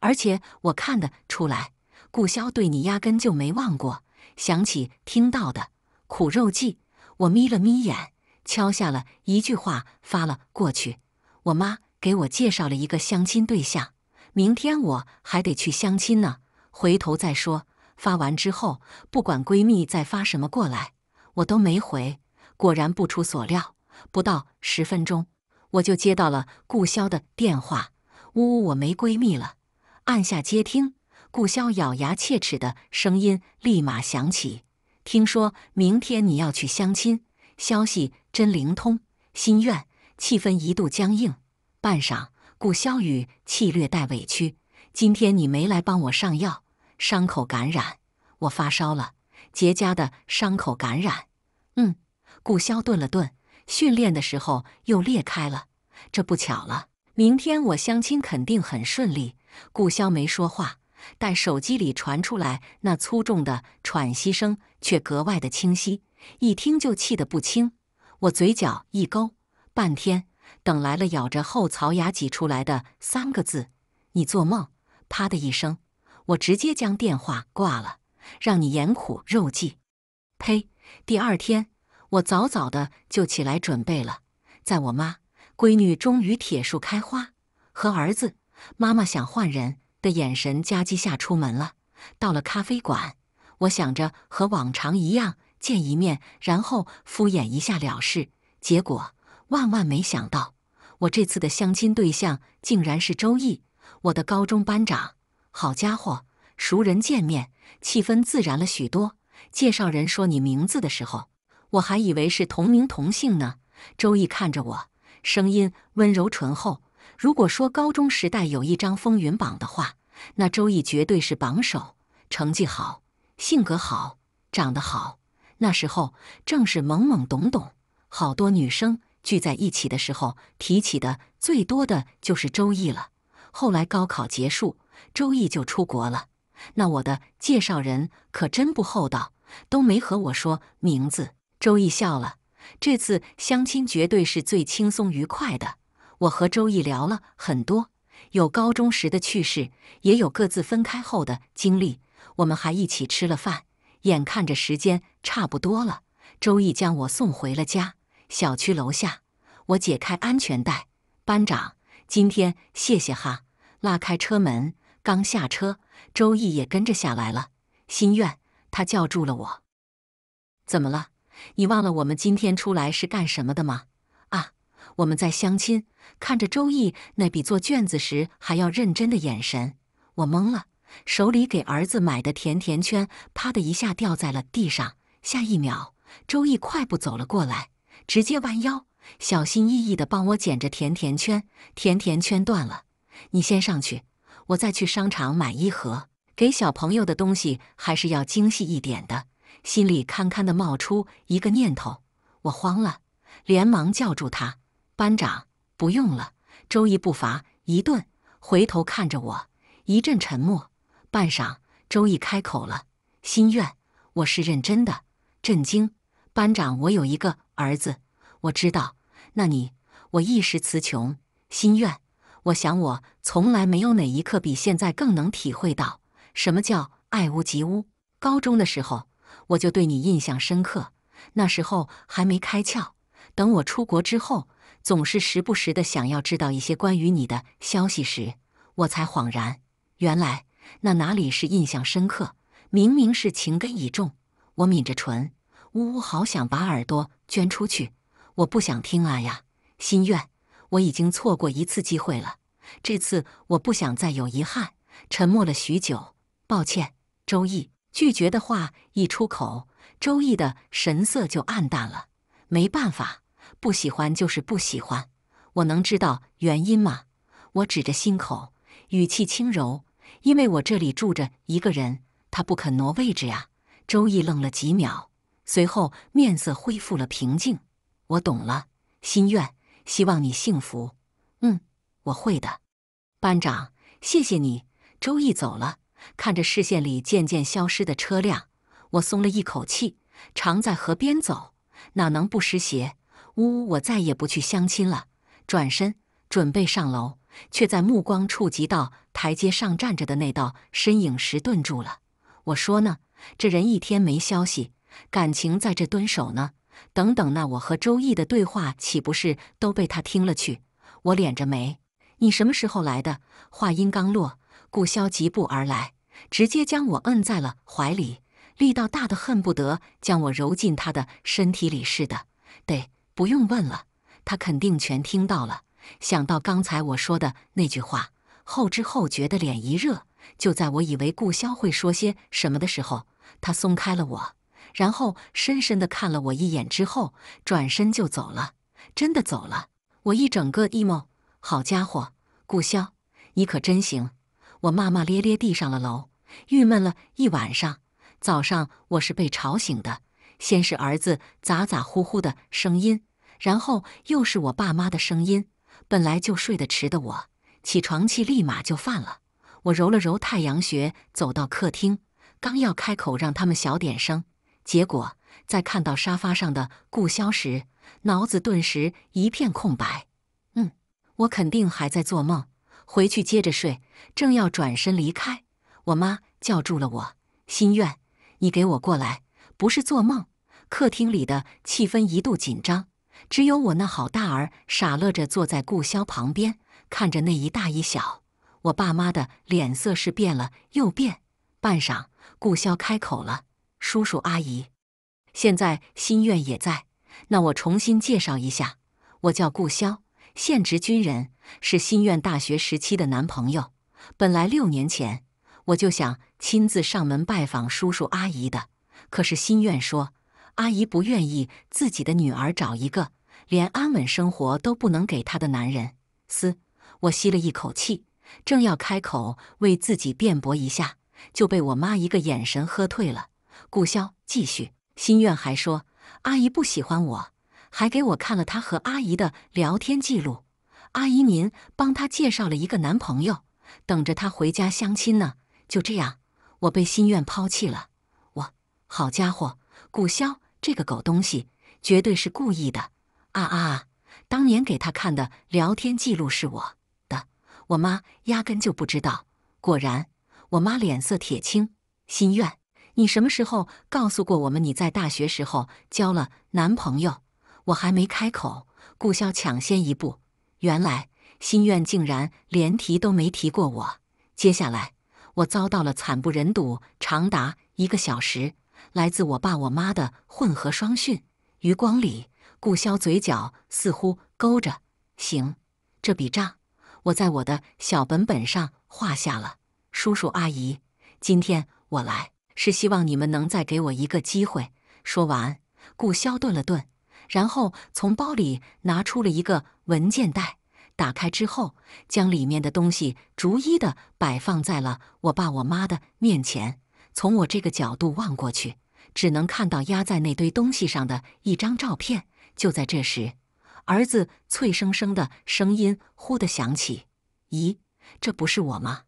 而且我看得出来，顾霄对你压根就没忘过。想起听到的苦肉计，我眯了眯眼，敲下了一句话发了过去。我妈给我介绍了一个相亲对象，明天我还得去相亲呢，回头再说。发完之后，不管闺蜜再发什么过来，我都没回。果然不出所料，不到十分钟。我就接到了顾霄的电话，呜呜，我没闺蜜了。按下接听，顾霄咬牙切齿的声音立马响起。听说明天你要去相亲，消息真灵通。心愿，气氛一度僵硬。半晌，顾霄语气略带委屈：“今天你没来帮我上药，伤口感染，我发烧了，结痂的伤口感染。”嗯，顾霄顿了顿。训练的时候又裂开了，这不巧了。明天我相亲肯定很顺利。顾霄没说话，但手机里传出来那粗重的喘息声却格外的清晰，一听就气得不轻。我嘴角一勾，半天等来了咬着后槽牙挤出来的三个字：“你做梦！”啪的一声，我直接将电话挂了，让你盐苦肉计。呸！第二天。我早早的就起来准备了，在我妈“闺女终于铁树开花”和儿子“妈妈想换人”的眼神夹击下出门了。到了咖啡馆，我想着和往常一样见一面，然后敷衍一下了事。结果万万没想到，我这次的相亲对象竟然是周易，我的高中班长。好家伙，熟人见面，气氛自然了许多。介绍人说你名字的时候。我还以为是同名同姓呢。周易看着我，声音温柔醇厚。如果说高中时代有一张风云榜的话，那周易绝对是榜首。成绩好，性格好，长得好。那时候正是懵懵懂懂，好多女生聚在一起的时候，提起的最多的就是周易了。后来高考结束，周易就出国了。那我的介绍人可真不厚道，都没和我说名字。周易笑了，这次相亲绝对是最轻松愉快的。我和周易聊了很多，有高中时的趣事，也有各自分开后的经历。我们还一起吃了饭。眼看着时间差不多了，周易将我送回了家。小区楼下，我解开安全带。班长，今天谢谢哈。拉开车门，刚下车，周易也跟着下来了。心愿，他叫住了我。怎么了？你忘了我们今天出来是干什么的吗？啊，我们在相亲。看着周易那比做卷子时还要认真的眼神，我懵了。手里给儿子买的甜甜圈，啪的一下掉在了地上。下一秒，周易快步走了过来，直接弯腰，小心翼翼的帮我捡着甜甜圈。甜甜圈断了，你先上去，我再去商场买一盒。给小朋友的东西还是要精细一点的。心里堪堪的冒出一个念头，我慌了，连忙叫住他：“班长，不用了。”周亦步伐一顿，回头看着我，一阵沉默。半晌，周易开口了：“心愿，我是认真的。”震惊，班长，我有一个儿子，我知道。那你，我一时词穷。心愿，我想，我从来没有哪一刻比现在更能体会到什么叫爱屋及乌。高中的时候。我就对你印象深刻，那时候还没开窍。等我出国之后，总是时不时的想要知道一些关于你的消息时，我才恍然，原来那哪里是印象深刻，明明是情根已种。我抿着唇，呜呜，好想把耳朵捐出去，我不想听啊呀！心愿，我已经错过一次机会了，这次我不想再有遗憾。沉默了许久，抱歉，周易。拒绝的话一出口，周易的神色就暗淡了。没办法，不喜欢就是不喜欢。我能知道原因吗？我指着心口，语气轻柔：“因为我这里住着一个人，他不肯挪位置啊。”周易愣了几秒，随后面色恢复了平静。我懂了，心愿，希望你幸福。嗯，我会的。班长，谢谢你。周易走了。看着视线里渐渐消失的车辆，我松了一口气。常在河边走，哪能不湿鞋？呜，呜，我再也不去相亲了。转身准备上楼，却在目光触及到台阶上站着的那道身影时顿住了。我说呢，这人一天没消息，感情在这蹲守呢。等等，那我和周易的对话岂不是都被他听了去？我敛着眉。你什么时候来的？话音刚落。顾霄疾步而来，直接将我摁在了怀里，力道大的恨不得将我揉进他的身体里似的。得，不用问了，他肯定全听到了。想到刚才我说的那句话，后知后觉的脸一热。就在我以为顾霄会说些什么的时候，他松开了我，然后深深的看了我一眼之后，转身就走了，真的走了。我一整个 emo，好家伙，顾霄，你可真行。我骂骂咧咧地上了楼，郁闷了一晚上。早上我是被吵醒的，先是儿子咋咋呼呼的声音，然后又是我爸妈的声音。本来就睡得迟的我，起床气立马就犯了。我揉了揉太阳穴，走到客厅，刚要开口让他们小点声，结果在看到沙发上的顾霄时，脑子顿时一片空白。嗯，我肯定还在做梦。回去接着睡，正要转身离开，我妈叫住了我。心愿，你给我过来，不是做梦。客厅里的气氛一度紧张，只有我那好大儿傻乐着坐在顾霄旁边，看着那一大一小。我爸妈的脸色是变了又变。半晌，顾霄开口了：“叔叔阿姨，现在心愿也在，那我重新介绍一下，我叫顾霄。”现职军人是心愿大学时期的男朋友。本来六年前我就想亲自上门拜访叔叔阿姨的，可是心愿说阿姨不愿意自己的女儿找一个连安稳生活都不能给她的男人。嘶！我吸了一口气，正要开口为自己辩驳一下，就被我妈一个眼神喝退了。顾潇，继续。心愿还说阿姨不喜欢我。还给我看了他和阿姨的聊天记录，阿姨，您帮他介绍了一个男朋友，等着他回家相亲呢。就这样，我被心愿抛弃了。我，好家伙，顾潇这个狗东西，绝对是故意的！啊啊！当年给他看的聊天记录是我的，我妈压根就不知道。果然，我妈脸色铁青。心愿，你什么时候告诉过我们你在大学时候交了男朋友？我还没开口，顾霄抢先一步。原来心愿竟然连提都没提过我。接下来，我遭到了惨不忍睹长达一个小时来自我爸我妈的混合双训。余光里，顾霄嘴角似乎勾着。行，这笔账我在我的小本本上画下了。叔叔阿姨，今天我来是希望你们能再给我一个机会。说完，顾霄顿了顿。然后从包里拿出了一个文件袋，打开之后，将里面的东西逐一的摆放在了我爸我妈的面前。从我这个角度望过去，只能看到压在那堆东西上的一张照片。就在这时，儿子脆生生的声音忽地响起：“咦，这不是我吗？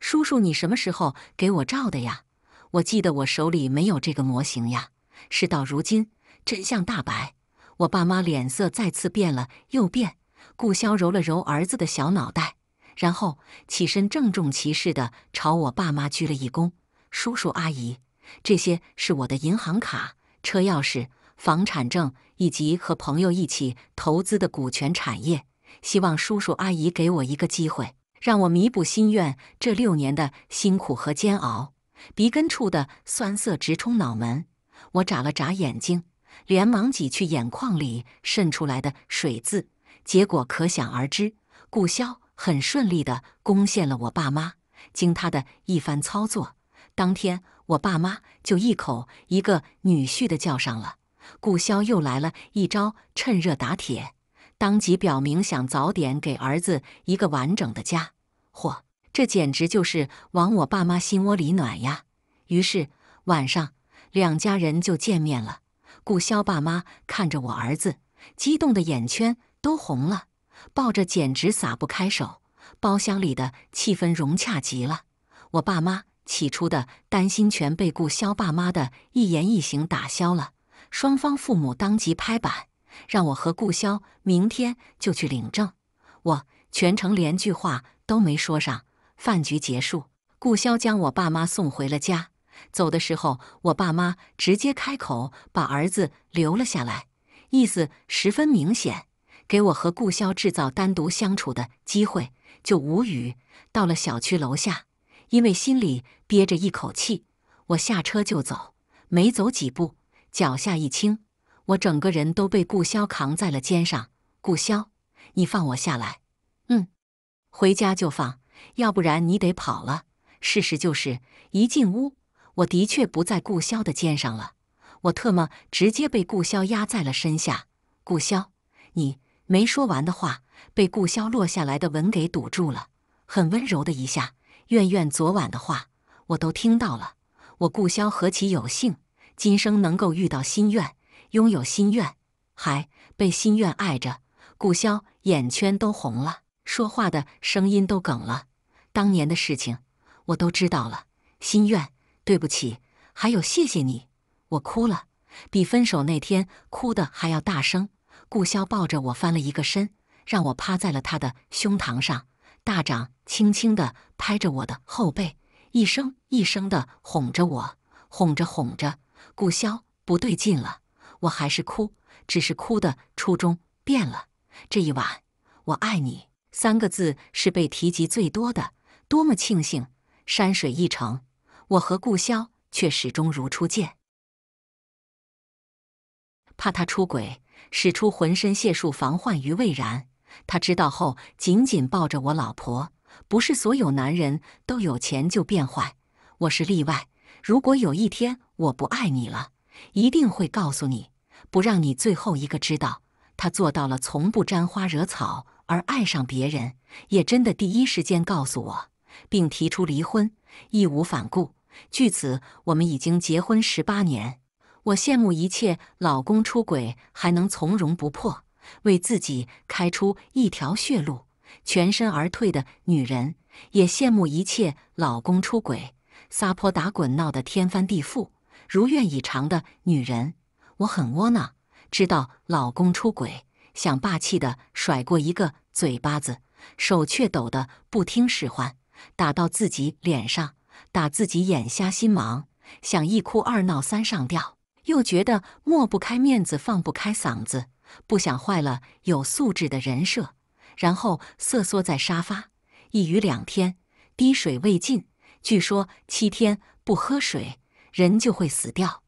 叔叔，你什么时候给我照的呀？我记得我手里没有这个模型呀。事到如今，真相大白。”我爸妈脸色再次变了又变，顾霄揉了揉儿子的小脑袋，然后起身郑重其事的朝我爸妈鞠了一躬：“叔叔阿姨，这些是我的银行卡、车钥匙、房产证以及和朋友一起投资的股权产业，希望叔叔阿姨给我一个机会，让我弥补心愿这六年的辛苦和煎熬。”鼻根处的酸涩直冲脑门，我眨了眨眼睛。连忙挤去眼眶里渗出来的水渍，结果可想而知，顾潇很顺利地攻陷了我爸妈。经他的一番操作，当天我爸妈就一口一个女婿的叫上了。顾潇又来了一招趁热打铁，当即表明想早点给儿子一个完整的家。嚯，这简直就是往我爸妈心窝里暖呀！于是晚上两家人就见面了。顾潇爸妈看着我儿子，激动的眼圈都红了，抱着简直撒不开手。包厢里的气氛融洽极了，我爸妈起初的担心全被顾潇爸妈的一言一行打消了。双方父母当即拍板，让我和顾潇明天就去领证。我全程连句话都没说上。饭局结束，顾潇将我爸妈送回了家。走的时候，我爸妈直接开口把儿子留了下来，意思十分明显，给我和顾霄制造单独相处的机会。就无语。到了小区楼下，因为心里憋着一口气，我下车就走。没走几步，脚下一轻，我整个人都被顾霄扛在了肩上。顾霄，你放我下来。嗯，回家就放，要不然你得跑了。事实就是，一进屋。我的确不在顾霄的肩上了，我特么直接被顾霄压在了身下。顾霄，你没说完的话被顾霄落下来的吻给堵住了，很温柔的一下。苑苑昨晚的话我都听到了，我顾霄何其有幸，今生能够遇到心愿，拥有心愿，还被心愿爱着。顾霄眼圈都红了，说话的声音都哽了。当年的事情我都知道了，心愿。对不起，还有谢谢你，我哭了，比分手那天哭的还要大声。顾霄抱着我翻了一个身，让我趴在了他的胸膛上，大掌轻轻的拍着我的后背，一声一声的哄着我，哄着哄着，顾霄不对劲了，我还是哭，只是哭的初衷变了。这一晚，我爱你三个字是被提及最多的，多么庆幸，山水一程。我和顾霄却始终如初见，怕他出轨，使出浑身解数防患于未然。他知道后，紧紧抱着我老婆。不是所有男人都有钱就变坏，我是例外。如果有一天我不爱你了，一定会告诉你，不让你最后一个知道。他做到了，从不沾花惹草，而爱上别人也真的第一时间告诉我，并提出离婚，义无反顾。据此，我们已经结婚十八年。我羡慕一切老公出轨还能从容不迫，为自己开出一条血路，全身而退的女人；也羡慕一切老公出轨撒泼打滚，闹得天翻地覆，如愿以偿的女人。我很窝囊，知道老公出轨，想霸气的甩过一个嘴巴子，手却抖得不听使唤，打到自己脸上。打自己眼瞎心盲，想一哭二闹三上吊，又觉得抹不开面子，放不开嗓子，不想坏了有素质的人设，然后瑟缩在沙发，一雨两天，滴水未进。据说七天不喝水人就会死掉。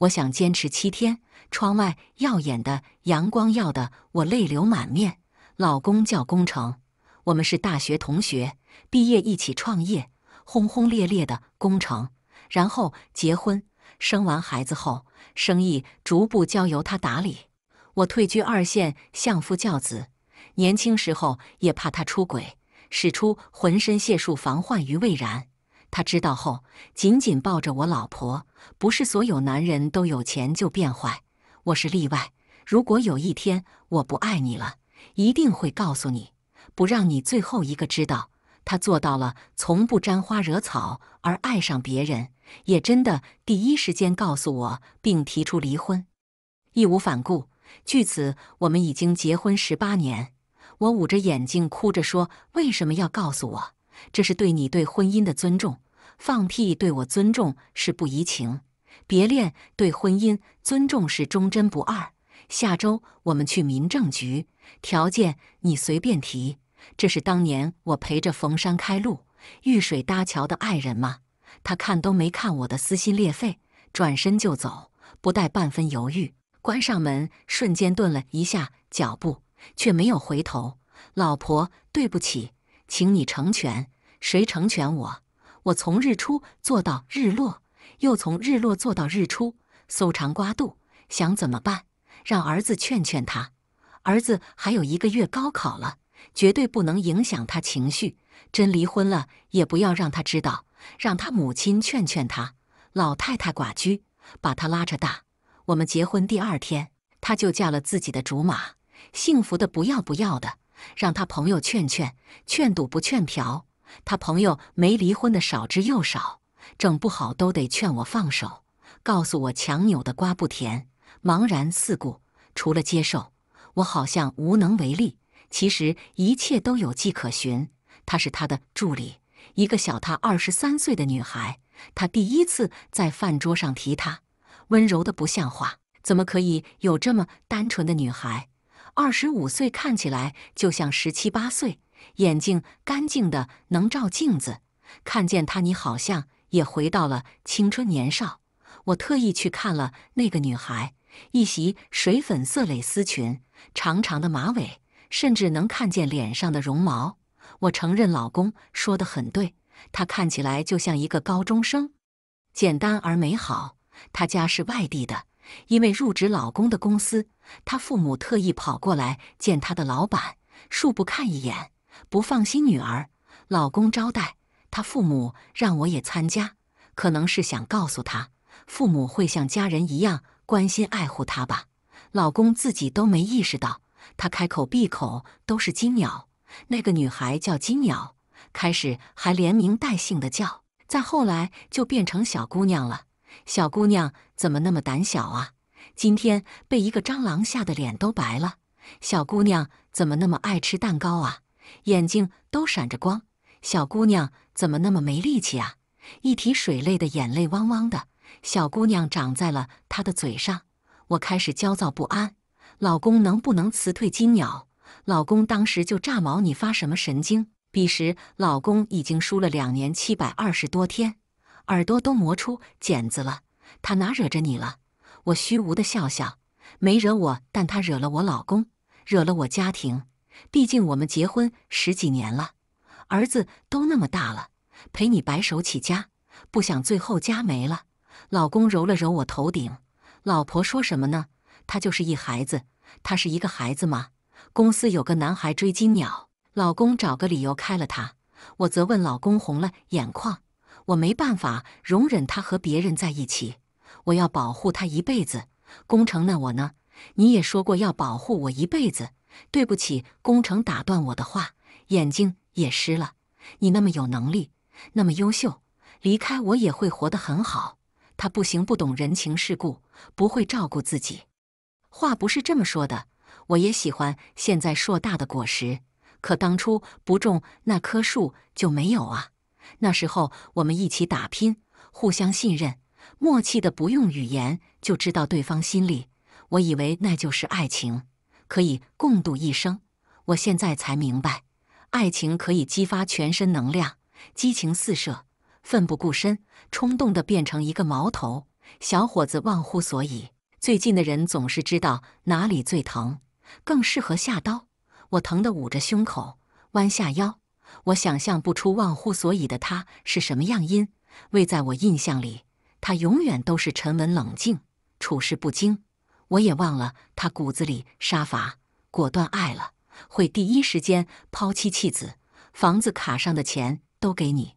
我想坚持七天。窗外耀眼的阳光，耀得我泪流满面。老公叫工程，我们是大学同学，毕业一起创业。轰轰烈烈的攻城，然后结婚，生完孩子后，生意逐步交由他打理。我退居二线，相夫教子。年轻时候也怕他出轨，使出浑身解数防患于未然。他知道后，紧紧抱着我老婆。不是所有男人都有钱就变坏，我是例外。如果有一天我不爱你了，一定会告诉你，不让你最后一个知道。他做到了，从不沾花惹草，而爱上别人也真的第一时间告诉我，并提出离婚，义无反顾。据此，我们已经结婚十八年。我捂着眼睛哭着说：“为什么要告诉我？这是对你对婚姻的尊重。放屁，对我尊重是不移情，别恋对婚姻尊重是忠贞不二。下周我们去民政局，条件你随便提。”这是当年我陪着逢山开路、遇水搭桥的爱人吗？他看都没看我的撕心裂肺，转身就走，不带半分犹豫。关上门，瞬间顿了一下脚步，却没有回头。老婆，对不起，请你成全。谁成全我？我从日出做到日落，又从日落做到日出，搜肠刮肚想怎么办？让儿子劝劝他。儿子还有一个月高考了。绝对不能影响他情绪，真离婚了也不要让他知道，让他母亲劝劝他。老太太寡居，把他拉着大。我们结婚第二天，他就嫁了自己的竹马，幸福的不要不要的。让他朋友劝劝，劝赌不劝嫖。他朋友没离婚的少之又少，整不好都得劝我放手，告诉我强扭的瓜不甜。茫然四顾，除了接受，我好像无能为力。其实一切都有迹可循。她是他的助理，一个小他二十三岁的女孩。他第一次在饭桌上提她，温柔的不像话。怎么可以有这么单纯的女孩？二十五岁看起来就像十七八岁，眼睛干净的能照镜子。看见她，你好像也回到了青春年少。我特意去看了那个女孩，一袭水粉色蕾丝裙，长长的马尾。甚至能看见脸上的绒毛。我承认，老公说得很对，他看起来就像一个高中生，简单而美好。他家是外地的，因为入职老公的公司，他父母特意跑过来见他的老板，恕不看一眼，不放心女儿。老公招待他父母，让我也参加，可能是想告诉他，父母会像家人一样关心爱护他吧。老公自己都没意识到。他开口闭口都是金鸟，那个女孩叫金鸟，开始还连名带姓的叫，再后来就变成小姑娘了。小姑娘怎么那么胆小啊？今天被一个蟑螂吓得脸都白了。小姑娘怎么那么爱吃蛋糕啊？眼睛都闪着光。小姑娘怎么那么没力气啊？一提水泪的眼泪汪汪的。小姑娘长在了她的嘴上，我开始焦躁不安。老公能不能辞退金鸟？老公当时就炸毛：“你发什么神经？”彼时，老公已经输了两年七百二十多天，耳朵都磨出茧子了。他哪惹着你了？我虚无的笑笑，没惹我，但他惹了我老公，惹了我家庭。毕竟我们结婚十几年了，儿子都那么大了，陪你白手起家，不想最后家没了。老公揉了揉我头顶，老婆说什么呢？他就是一孩子，他是一个孩子吗？公司有个男孩追金鸟，老公找个理由开了他。我责问老公，红了眼眶，我没办法容忍他和别人在一起，我要保护他一辈子。工程，那我呢？你也说过要保护我一辈子。对不起，工程，打断我的话，眼睛也湿了。你那么有能力，那么优秀，离开我也会活得很好。他不行，不懂人情世故，不会照顾自己。话不是这么说的，我也喜欢现在硕大的果实。可当初不种那棵树就没有啊。那时候我们一起打拼，互相信任，默契的不用语言就知道对方心里。我以为那就是爱情，可以共度一生。我现在才明白，爱情可以激发全身能量，激情四射，奋不顾身，冲动的变成一个毛头小伙子，忘乎所以。最近的人总是知道哪里最疼，更适合下刀。我疼得捂着胸口，弯下腰。我想象不出忘乎所以的他是什么样。因为在我印象里，他永远都是沉稳冷静，处事不惊。我也忘了他骨子里杀伐果断，爱了会第一时间抛妻弃子，房子卡上的钱都给你，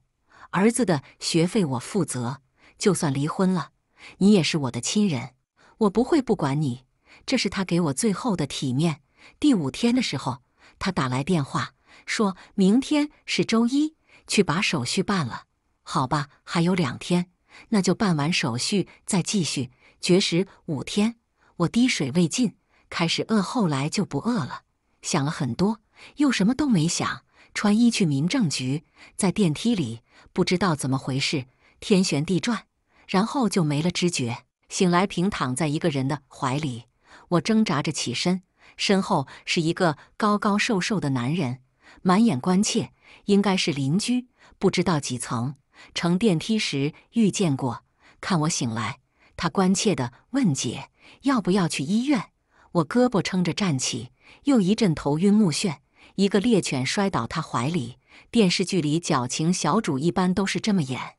儿子的学费我负责。就算离婚了，你也是我的亲人。我不会不管你，这是他给我最后的体面。第五天的时候，他打来电话，说明天是周一，去把手续办了，好吧？还有两天，那就办完手续再继续绝食五天。我滴水未进，开始饿，后来就不饿了。想了很多，又什么都没想。穿衣去民政局，在电梯里，不知道怎么回事，天旋地转，然后就没了知觉。醒来，平躺在一个人的怀里，我挣扎着起身，身后是一个高高瘦瘦的男人，满眼关切，应该是邻居，不知道几层，乘电梯时遇见过。看我醒来，他关切的问：“姐，要不要去医院？”我胳膊撑着站起，又一阵头晕目眩，一个猎犬摔倒他怀里。电视剧里矫情小主一般都是这么演，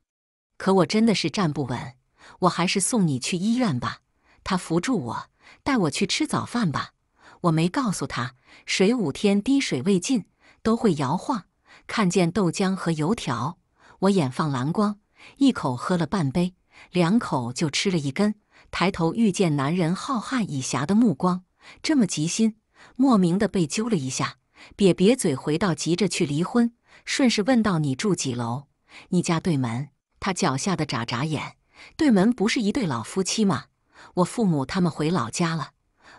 可我真的是站不稳。我还是送你去医院吧。他扶住我，带我去吃早饭吧。我没告诉他，水五天滴水未进，都会摇晃。看见豆浆和油条，我眼放蓝光，一口喝了半杯，两口就吃了一根。抬头遇见男人浩瀚以狭的目光，这么急心，莫名的被揪了一下，瘪瘪嘴，回到急着去离婚，顺势问到：“你住几楼？你家对门？”他脚下的眨眨眼。对门不是一对老夫妻吗？我父母他们回老家了。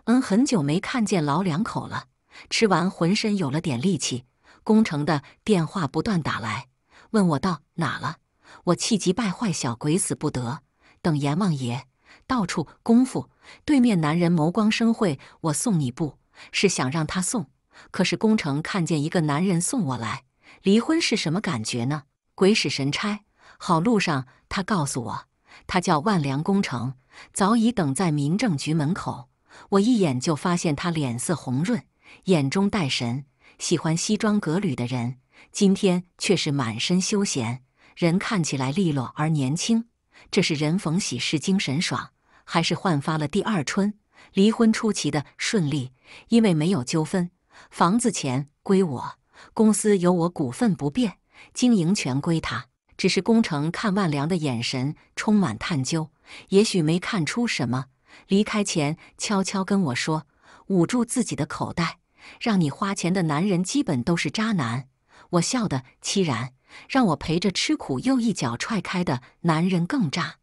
嗯，很久没看见老两口了。吃完，浑身有了点力气。工程的电话不断打来，问我到哪了。我气急败坏，小鬼死不得！等阎王爷。到处功夫，对面男人眸光生晦。我送你，不是想让他送。可是工程看见一个男人送我来，离婚是什么感觉呢？鬼使神差，好路上他告诉我。他叫万良工程，早已等在民政局门口。我一眼就发现他脸色红润，眼中带神。喜欢西装革履的人，今天却是满身休闲，人看起来利落而年轻。这是人逢喜事精神爽，还是焕发了第二春？离婚出奇的顺利，因为没有纠纷，房子钱归我，公司有我股份不变，经营权归他。只是工程看万良的眼神充满探究，也许没看出什么。离开前悄悄跟我说：“捂住自己的口袋，让你花钱的男人基本都是渣男。”我笑得凄然。让我陪着吃苦又一脚踹开的男人更渣。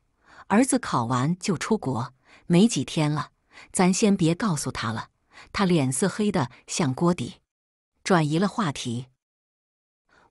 儿子考完就出国，没几天了，咱先别告诉他了。他脸色黑的像锅底。转移了话题，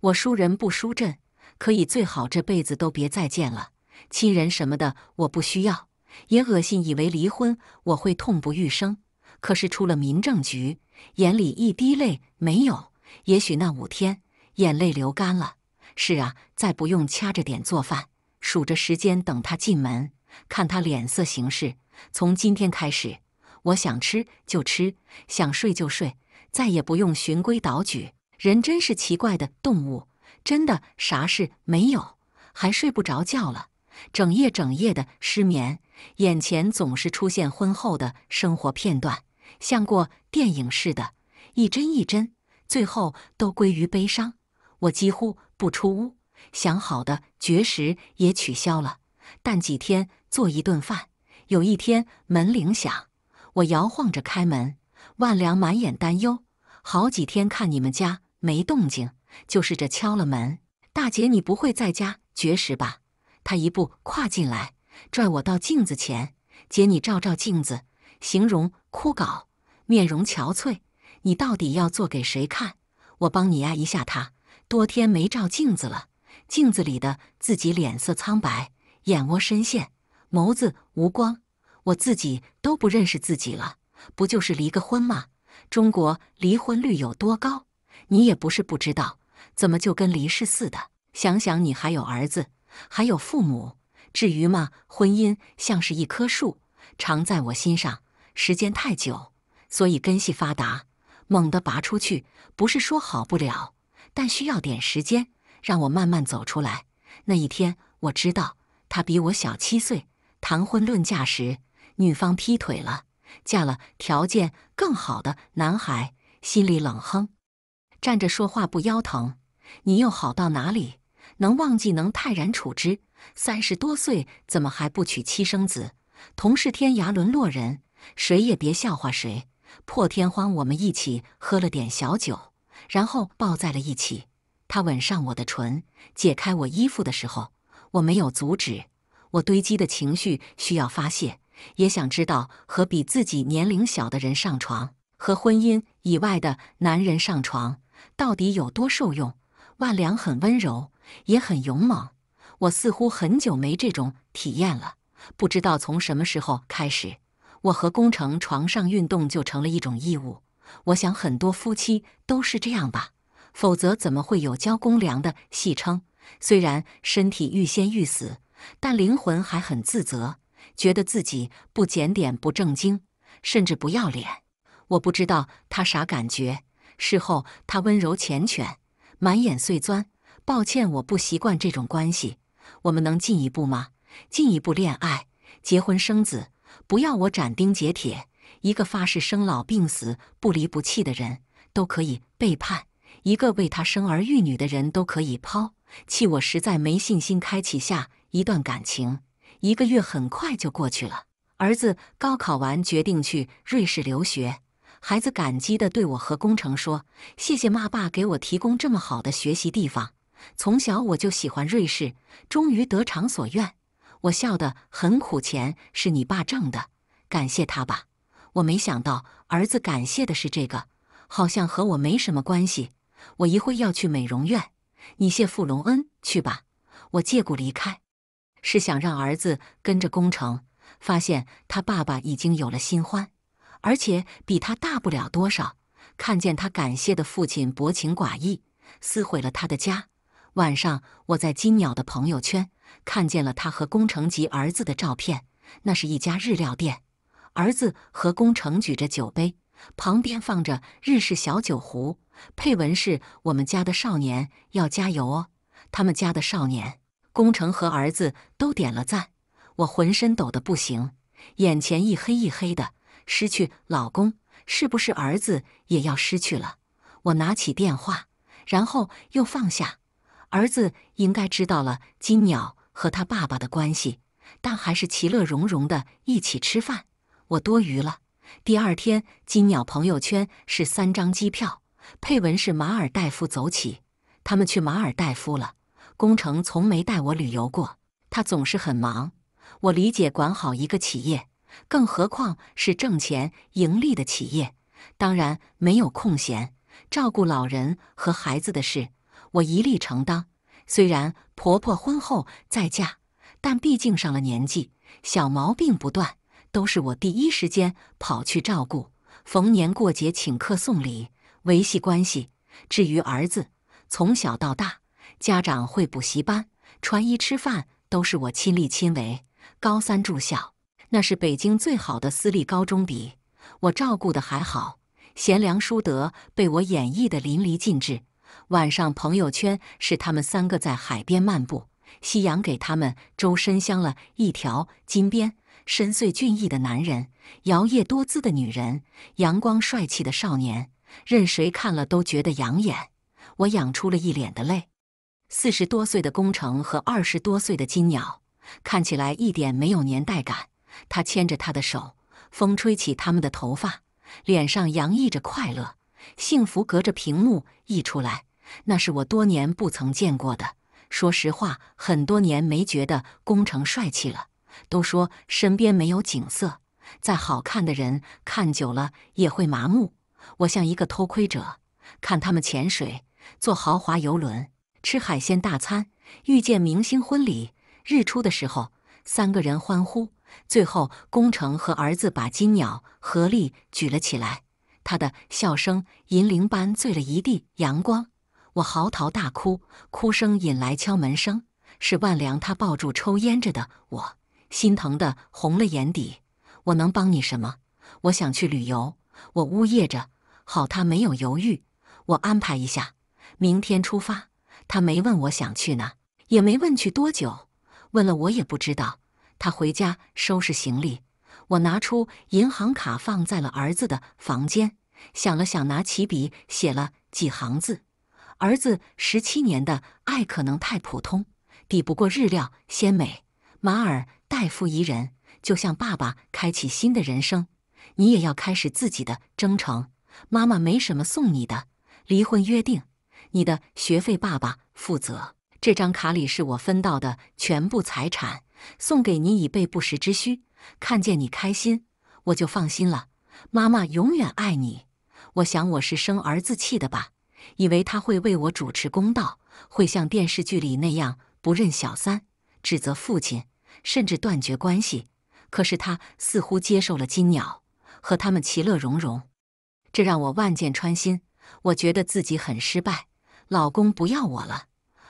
我输人不输阵。可以，最好这辈子都别再见了。亲人什么的，我不需要，也恶心。以为离婚我会痛不欲生，可是出了民政局，眼里一滴泪没有。也许那五天眼泪流干了。是啊，再不用掐着点做饭，数着时间等他进门，看他脸色行事。从今天开始，我想吃就吃，想睡就睡，再也不用循规蹈矩。人真是奇怪的动物。真的啥事没有，还睡不着觉了，整夜整夜的失眠，眼前总是出现婚后的生活片段，像过电影似的，一帧一帧，最后都归于悲伤。我几乎不出屋，想好的绝食也取消了，但几天做一顿饭。有一天门铃响，我摇晃着开门，万良满眼担忧，好几天看你们家没动静。就是这敲了门，大姐，你不会在家绝食吧？他一步跨进来，拽我到镜子前，姐，你照照镜子，形容枯槁，面容憔悴，你到底要做给谁看？我帮你压一下，他多天没照镜子了，镜子里的自己脸色苍白，眼窝深陷，眸子无光，我自己都不认识自己了。不就是离个婚吗？中国离婚率有多高？你也不是不知道。怎么就跟离世似的？想想你还有儿子，还有父母，至于吗？婚姻像是一棵树，长在我心上，时间太久，所以根系发达。猛地拔出去，不是说好不了，但需要点时间，让我慢慢走出来。那一天，我知道他比我小七岁。谈婚论嫁时，女方劈腿了，嫁了条件更好的男孩，心里冷哼，站着说话不腰疼。你又好到哪里？能忘记，能泰然处之。三十多岁，怎么还不娶妻生子？同是天涯沦落人，谁也别笑话谁。破天荒，我们一起喝了点小酒，然后抱在了一起。他吻上我的唇，解开我衣服的时候，我没有阻止。我堆积的情绪需要发泄，也想知道和比自己年龄小的人上床，和婚姻以外的男人上床，到底有多受用。万良很温柔，也很勇猛。我似乎很久没这种体验了，不知道从什么时候开始，我和工程床上运动就成了一种义务。我想很多夫妻都是这样吧，否则怎么会有交公粮的戏称？虽然身体欲仙欲死，但灵魂还很自责，觉得自己不检点、不正经，甚至不要脸。我不知道他啥感觉。事后他温柔缱绻。满眼碎钻，抱歉，我不习惯这种关系。我们能进一步吗？进一步恋爱、结婚、生子？不要我斩钉截铁，一个发誓生老病死不离不弃的人都可以背叛，一个为他生儿育女的人都可以抛弃。我实在没信心开启下一段感情。一个月很快就过去了，儿子高考完决定去瑞士留学。孩子感激地对我和工程说：“谢谢妈爸给我提供这么好的学习地方。从小我就喜欢瑞士，终于得偿所愿。”我笑得很苦，钱是你爸挣的，感谢他吧。我没想到儿子感谢的是这个，好像和我没什么关系。我一会要去美容院，你谢富隆恩去吧。我借故离开，是想让儿子跟着工程，发现他爸爸已经有了新欢。而且比他大不了多少。看见他感谢的父亲薄情寡义，撕毁了他的家。晚上我在金鸟的朋友圈看见了他和工程及儿子的照片。那是一家日料店，儿子和工程举着酒杯，旁边放着日式小酒壶。配文是我们家的少年要加油哦，他们家的少年。工程和儿子都点了赞。我浑身抖得不行，眼前一黑一黑的。失去老公，是不是儿子也要失去了？我拿起电话，然后又放下。儿子应该知道了金鸟和他爸爸的关系，但还是其乐融融的一起吃饭。我多余了。第二天，金鸟朋友圈是三张机票，配文是“马尔代夫走起”，他们去马尔代夫了。工程从没带我旅游过，他总是很忙。我理解，管好一个企业。更何况是挣钱盈利的企业，当然没有空闲照顾老人和孩子的事，我一力承担。虽然婆婆婚后再嫁，但毕竟上了年纪，小毛病不断，都是我第一时间跑去照顾。逢年过节请客送礼，维系关系。至于儿子，从小到大，家长会补习班、穿衣吃饭都是我亲力亲为。高三住校。那是北京最好的私立高中，比，我照顾的还好，贤良淑德被我演绎的淋漓尽致。晚上朋友圈是他们三个在海边漫步，夕阳给他们周身镶了一条金边。深邃俊逸的男人，摇曳多姿的女人，阳光帅气的少年，任谁看了都觉得养眼。我养出了一脸的泪。四十多岁的工程和二十多岁的金鸟，看起来一点没有年代感。他牵着她的手，风吹起他们的头发，脸上洋溢着快乐、幸福，隔着屏幕溢出来。那是我多年不曾见过的。说实话，很多年没觉得工程帅气了。都说身边没有景色，再好看的人看久了也会麻木。我像一个偷窥者，看他们潜水、坐豪华游轮、吃海鲜大餐、遇见明星婚礼、日出的时候，三个人欢呼。最后，工城和儿子把金鸟合力举了起来。他的笑声银铃般醉了一地阳光。我嚎啕大哭，哭声引来敲门声。是万良，他抱住抽烟着的我，心疼的红了眼底。我能帮你什么？我想去旅游。我呜咽着。好，他没有犹豫。我安排一下，明天出发。他没问我想去哪，也没问去多久。问了我也不知道。他回家收拾行李，我拿出银行卡放在了儿子的房间，想了想，拿起笔写了几行字。儿子十七年的爱可能太普通，抵不过日料鲜美，马尔代夫宜人，就像爸爸开启新的人生，你也要开始自己的征程。妈妈没什么送你的，离婚约定，你的学费爸爸负责。这张卡里是我分到的全部财产。送给你以备不时之需，看见你开心，我就放心了。妈妈永远爱你。我想我是生儿子气的吧，以为他会为我主持公道，会像电视剧里那样不认小三，指责父亲，甚至断绝关系。可是他似乎接受了金鸟，和他们其乐融融，这让我万箭穿心。我觉得自己很失败，老公不要我了，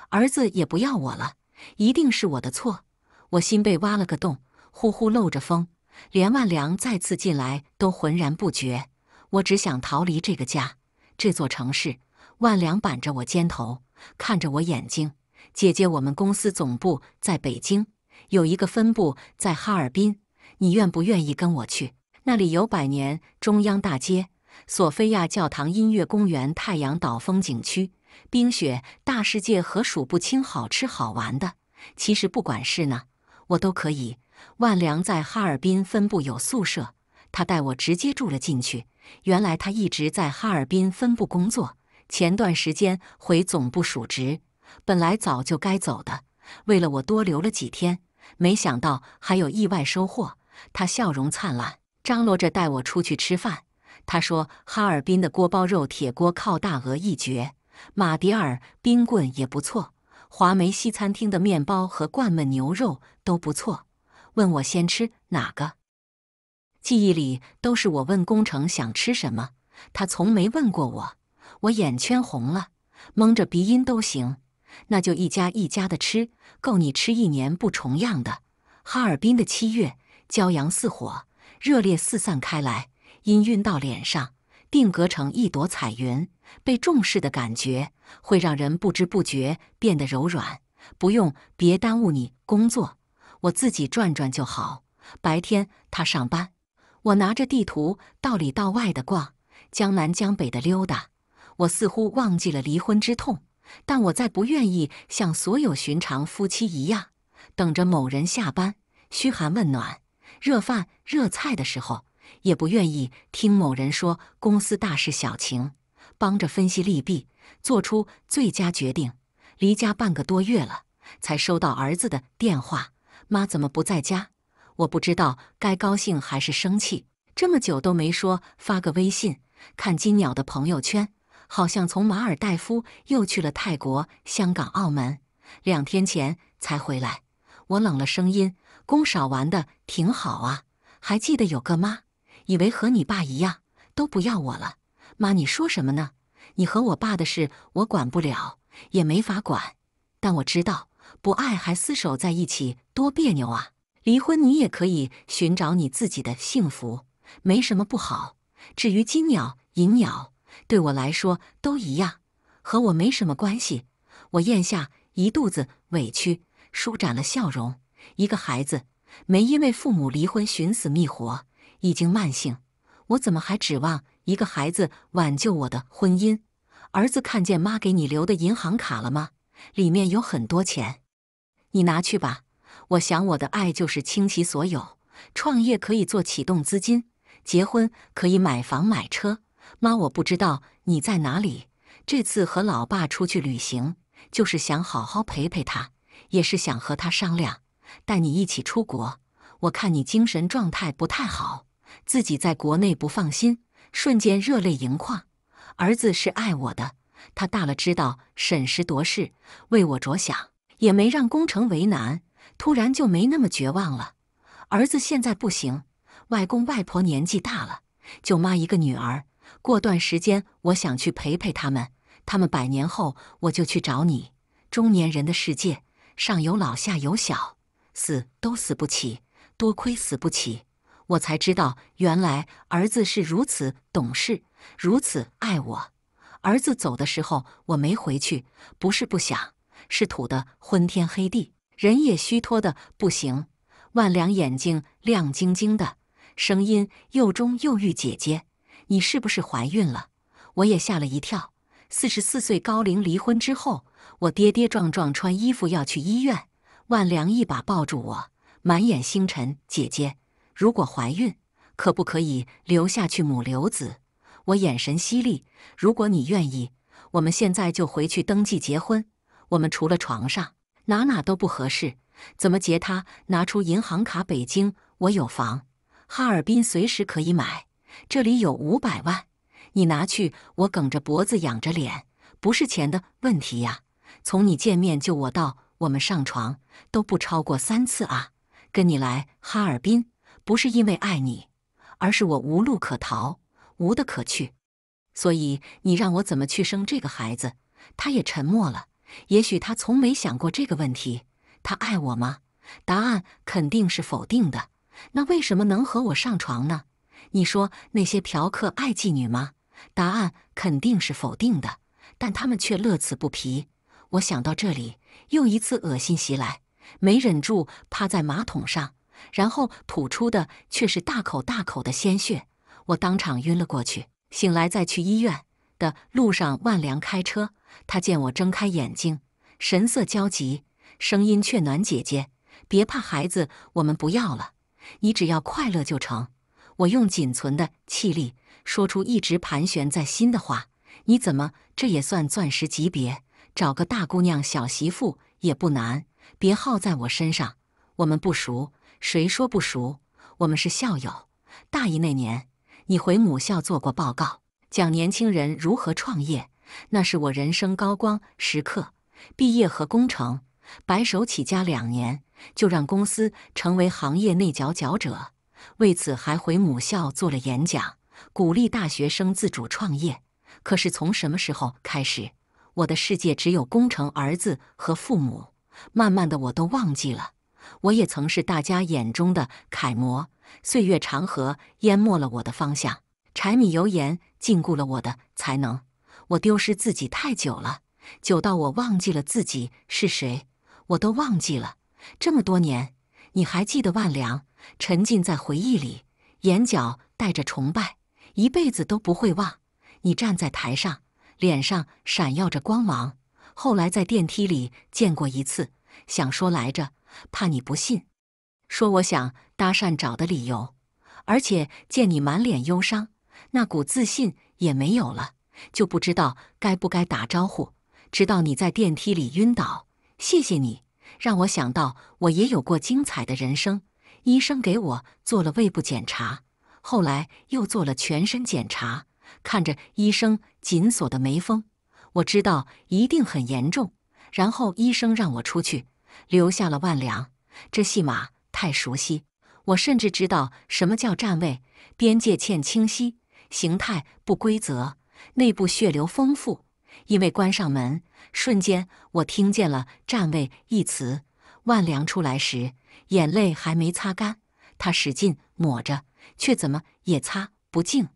儿子也不要我了，一定是我的错。我心被挖了个洞，呼呼漏着风，连万良再次进来都浑然不觉。我只想逃离这个家，这座城市。万良板着我肩头，看着我眼睛：“姐姐，我们公司总部在北京，有一个分部在哈尔滨。你愿不愿意跟我去？那里有百年中央大街、索菲亚教堂、音乐公园、太阳岛风景区、冰雪大世界和数不清好吃好玩的。其实不管事呢。”我都可以。万良在哈尔滨分部有宿舍，他带我直接住了进去。原来他一直在哈尔滨分部工作，前段时间回总部述职，本来早就该走的，为了我多留了几天。没想到还有意外收获，他笑容灿烂，张罗着带我出去吃饭。他说哈尔滨的锅包肉、铁锅靠大鹅一绝，马迭尔冰棍也不错。华梅西餐厅的面包和罐焖牛肉都不错，问我先吃哪个？记忆里都是我问工程想吃什么，他从没问过我。我眼圈红了，蒙着鼻音都行，那就一家一家的吃，够你吃一年不重样的。哈尔滨的七月，骄阳似火，热烈四散开来，氤氲到脸上，定格成一朵彩云。被重视的感觉会让人不知不觉变得柔软。不用，别耽误你工作，我自己转转就好。白天他上班，我拿着地图到里到外的逛，江南江北的溜达。我似乎忘记了离婚之痛，但我再不愿意像所有寻常夫妻一样，等着某人下班嘘寒问暖、热饭热菜的时候，也不愿意听某人说公司大事小情。帮着分析利弊，做出最佳决定。离家半个多月了，才收到儿子的电话。妈怎么不在家？我不知道该高兴还是生气。这么久都没说，发个微信。看金鸟的朋友圈，好像从马尔代夫又去了泰国、香港、澳门，两天前才回来。我冷了声音。公少玩的挺好啊，还记得有个妈，以为和你爸一样，都不要我了。妈，你说什么呢？你和我爸的事我管不了，也没法管。但我知道，不爱还厮守在一起，多别扭啊！离婚，你也可以寻找你自己的幸福，没什么不好。至于金鸟银鸟，对我来说都一样，和我没什么关系。我咽下一肚子委屈，舒展了笑容。一个孩子没因为父母离婚寻死觅活，已经万幸。我怎么还指望？一个孩子挽救我的婚姻。儿子，看见妈给你留的银行卡了吗？里面有很多钱，你拿去吧。我想，我的爱就是倾其所有。创业可以做启动资金，结婚可以买房买车。妈，我不知道你在哪里。这次和老爸出去旅行，就是想好好陪陪他，也是想和他商量带你一起出国。我看你精神状态不太好，自己在国内不放心。瞬间热泪盈眶，儿子是爱我的，他大了知道审时度势，为我着想，也没让工程为难，突然就没那么绝望了。儿子现在不行，外公外婆年纪大了，舅妈一个女儿，过段时间我想去陪陪他们，他们百年后我就去找你。中年人的世界，上有老下有小，死都死不起，多亏死不起。我才知道，原来儿子是如此懂事，如此爱我。儿子走的时候，我没回去，不是不想，是吐得昏天黑地，人也虚脱的不行。万良眼睛亮晶晶的，声音又中又欲：“姐姐，你是不是怀孕了？”我也吓了一跳。四十四岁高龄离婚之后，我跌跌撞撞穿衣服要去医院。万良一把抱住我，满眼星辰：“姐姐。”如果怀孕，可不可以留下去母留子？我眼神犀利。如果你愿意，我们现在就回去登记结婚。我们除了床上，哪哪都不合适。怎么结？他拿出银行卡，北京，我有房，哈尔滨随时可以买，这里有五百万，你拿去。我梗着脖子，仰着脸，不是钱的问题呀。从你见面就我到我们上床，都不超过三次啊。跟你来哈尔滨。不是因为爱你，而是我无路可逃，无的可去。所以你让我怎么去生这个孩子？他也沉默了。也许他从没想过这个问题。他爱我吗？答案肯定是否定的。那为什么能和我上床呢？你说那些嫖客爱妓女吗？答案肯定是否定的，但他们却乐此不疲。我想到这里，又一次恶心袭来，没忍住，趴在马桶上。然后吐出的却是大口大口的鲜血，我当场晕了过去。醒来在去医院的路上，万良开车。他见我睁开眼睛，神色焦急，声音却暖：“姐姐，别怕，孩子我们不要了，你只要快乐就成。”我用仅存的气力说出一直盘旋在心的话：“你怎么这也算钻石级别？找个大姑娘小媳妇也不难，别耗在我身上，我们不熟。”谁说不熟？我们是校友。大一那年，你回母校做过报告，讲年轻人如何创业，那是我人生高光时刻。毕业和工程，白手起家两年就让公司成为行业内佼佼者，为此还回母校做了演讲，鼓励大学生自主创业。可是从什么时候开始，我的世界只有工程、儿子和父母，慢慢的我都忘记了。我也曾是大家眼中的楷模，岁月长河淹没了我的方向，柴米油盐禁锢了我的才能。我丢失自己太久了，久到我忘记了自己是谁，我都忘记了。这么多年，你还记得万良？沉浸在回忆里，眼角带着崇拜，一辈子都不会忘。你站在台上，脸上闪耀着光芒。后来在电梯里见过一次，想说来着。怕你不信，说我想搭讪找的理由，而且见你满脸忧伤，那股自信也没有了，就不知道该不该打招呼。直到你在电梯里晕倒，谢谢你，让我想到我也有过精彩的人生。医生给我做了胃部检查，后来又做了全身检查，看着医生紧锁的眉峰，我知道一定很严重。然后医生让我出去。留下了万良，这戏码太熟悉。我甚至知道什么叫站位，边界欠清晰，形态不规则，内部血流丰富。因为关上门，瞬间我听见了“站位”一词。万良出来时，眼泪还没擦干，他使劲抹着，却怎么也擦不净。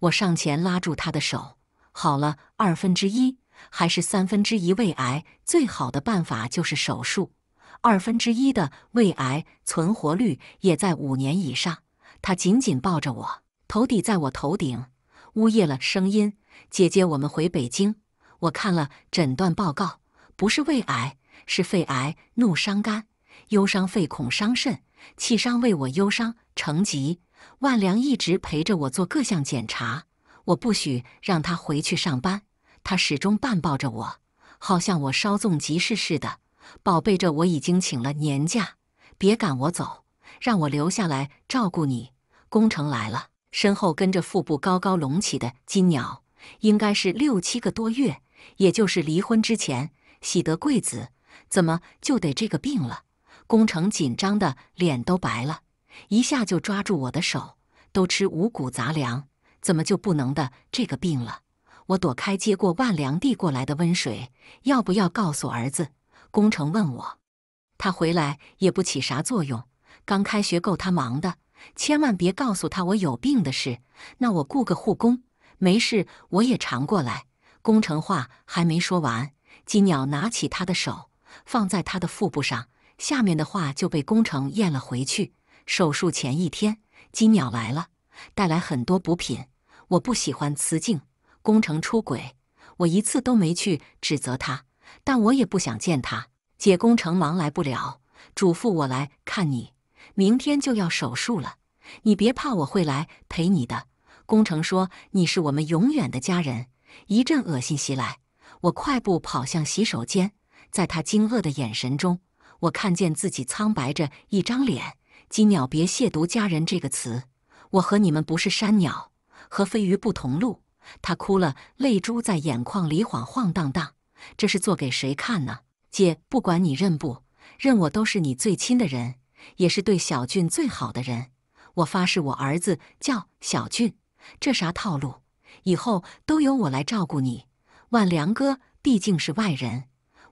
我上前拉住他的手：“好了，二分之一还是三分之一胃癌，最好的办法就是手术。”二分之一的胃癌存活率也在五年以上。他紧紧抱着我，头抵在我头顶，呜咽了声音：“姐姐，我们回北京。”我看了诊断报告，不是胃癌，是肺癌。怒伤肝，忧伤肺，恐伤肾，气伤胃。我忧伤成疾。万良一直陪着我做各项检查，我不许让他回去上班，他始终半抱着我，好像我稍纵即逝似的。宝贝，这我已经请了年假，别赶我走，让我留下来照顾你。宫城来了，身后跟着腹部高高隆起的金鸟，应该是六七个多月，也就是离婚之前喜得贵子，怎么就得这个病了？宫城紧张的脸都白了，一下就抓住我的手，都吃五谷杂粮，怎么就不能的这个病了？我躲开，接过万良递过来的温水，要不要告诉儿子？工程问我，他回来也不起啥作用，刚开学够他忙的，千万别告诉他我有病的事。那我雇个护工，没事我也常过来。工程话还没说完，金鸟拿起他的手放在他的腹部上，下面的话就被工程咽了回去。手术前一天，金鸟来了，带来很多补品。我不喜欢雌竞，工程出轨，我一次都没去指责他。但我也不想见他，姐工程忙来不了，嘱咐我来看你。明天就要手术了，你别怕，我会来陪你的。工程说：“你是我们永远的家人。”一阵恶心袭来，我快步跑向洗手间。在他惊愕的眼神中，我看见自己苍白着一张脸。金鸟，别亵渎“家人”这个词。我和你们不是山鸟，和飞鱼不同路。他哭了，泪珠在眼眶里晃晃荡荡。这是做给谁看呢？姐，不管你认不认，我都是你最亲的人，也是对小俊最好的人。我发誓，我儿子叫小俊。这啥套路？以后都由我来照顾你。万良哥毕竟是外人，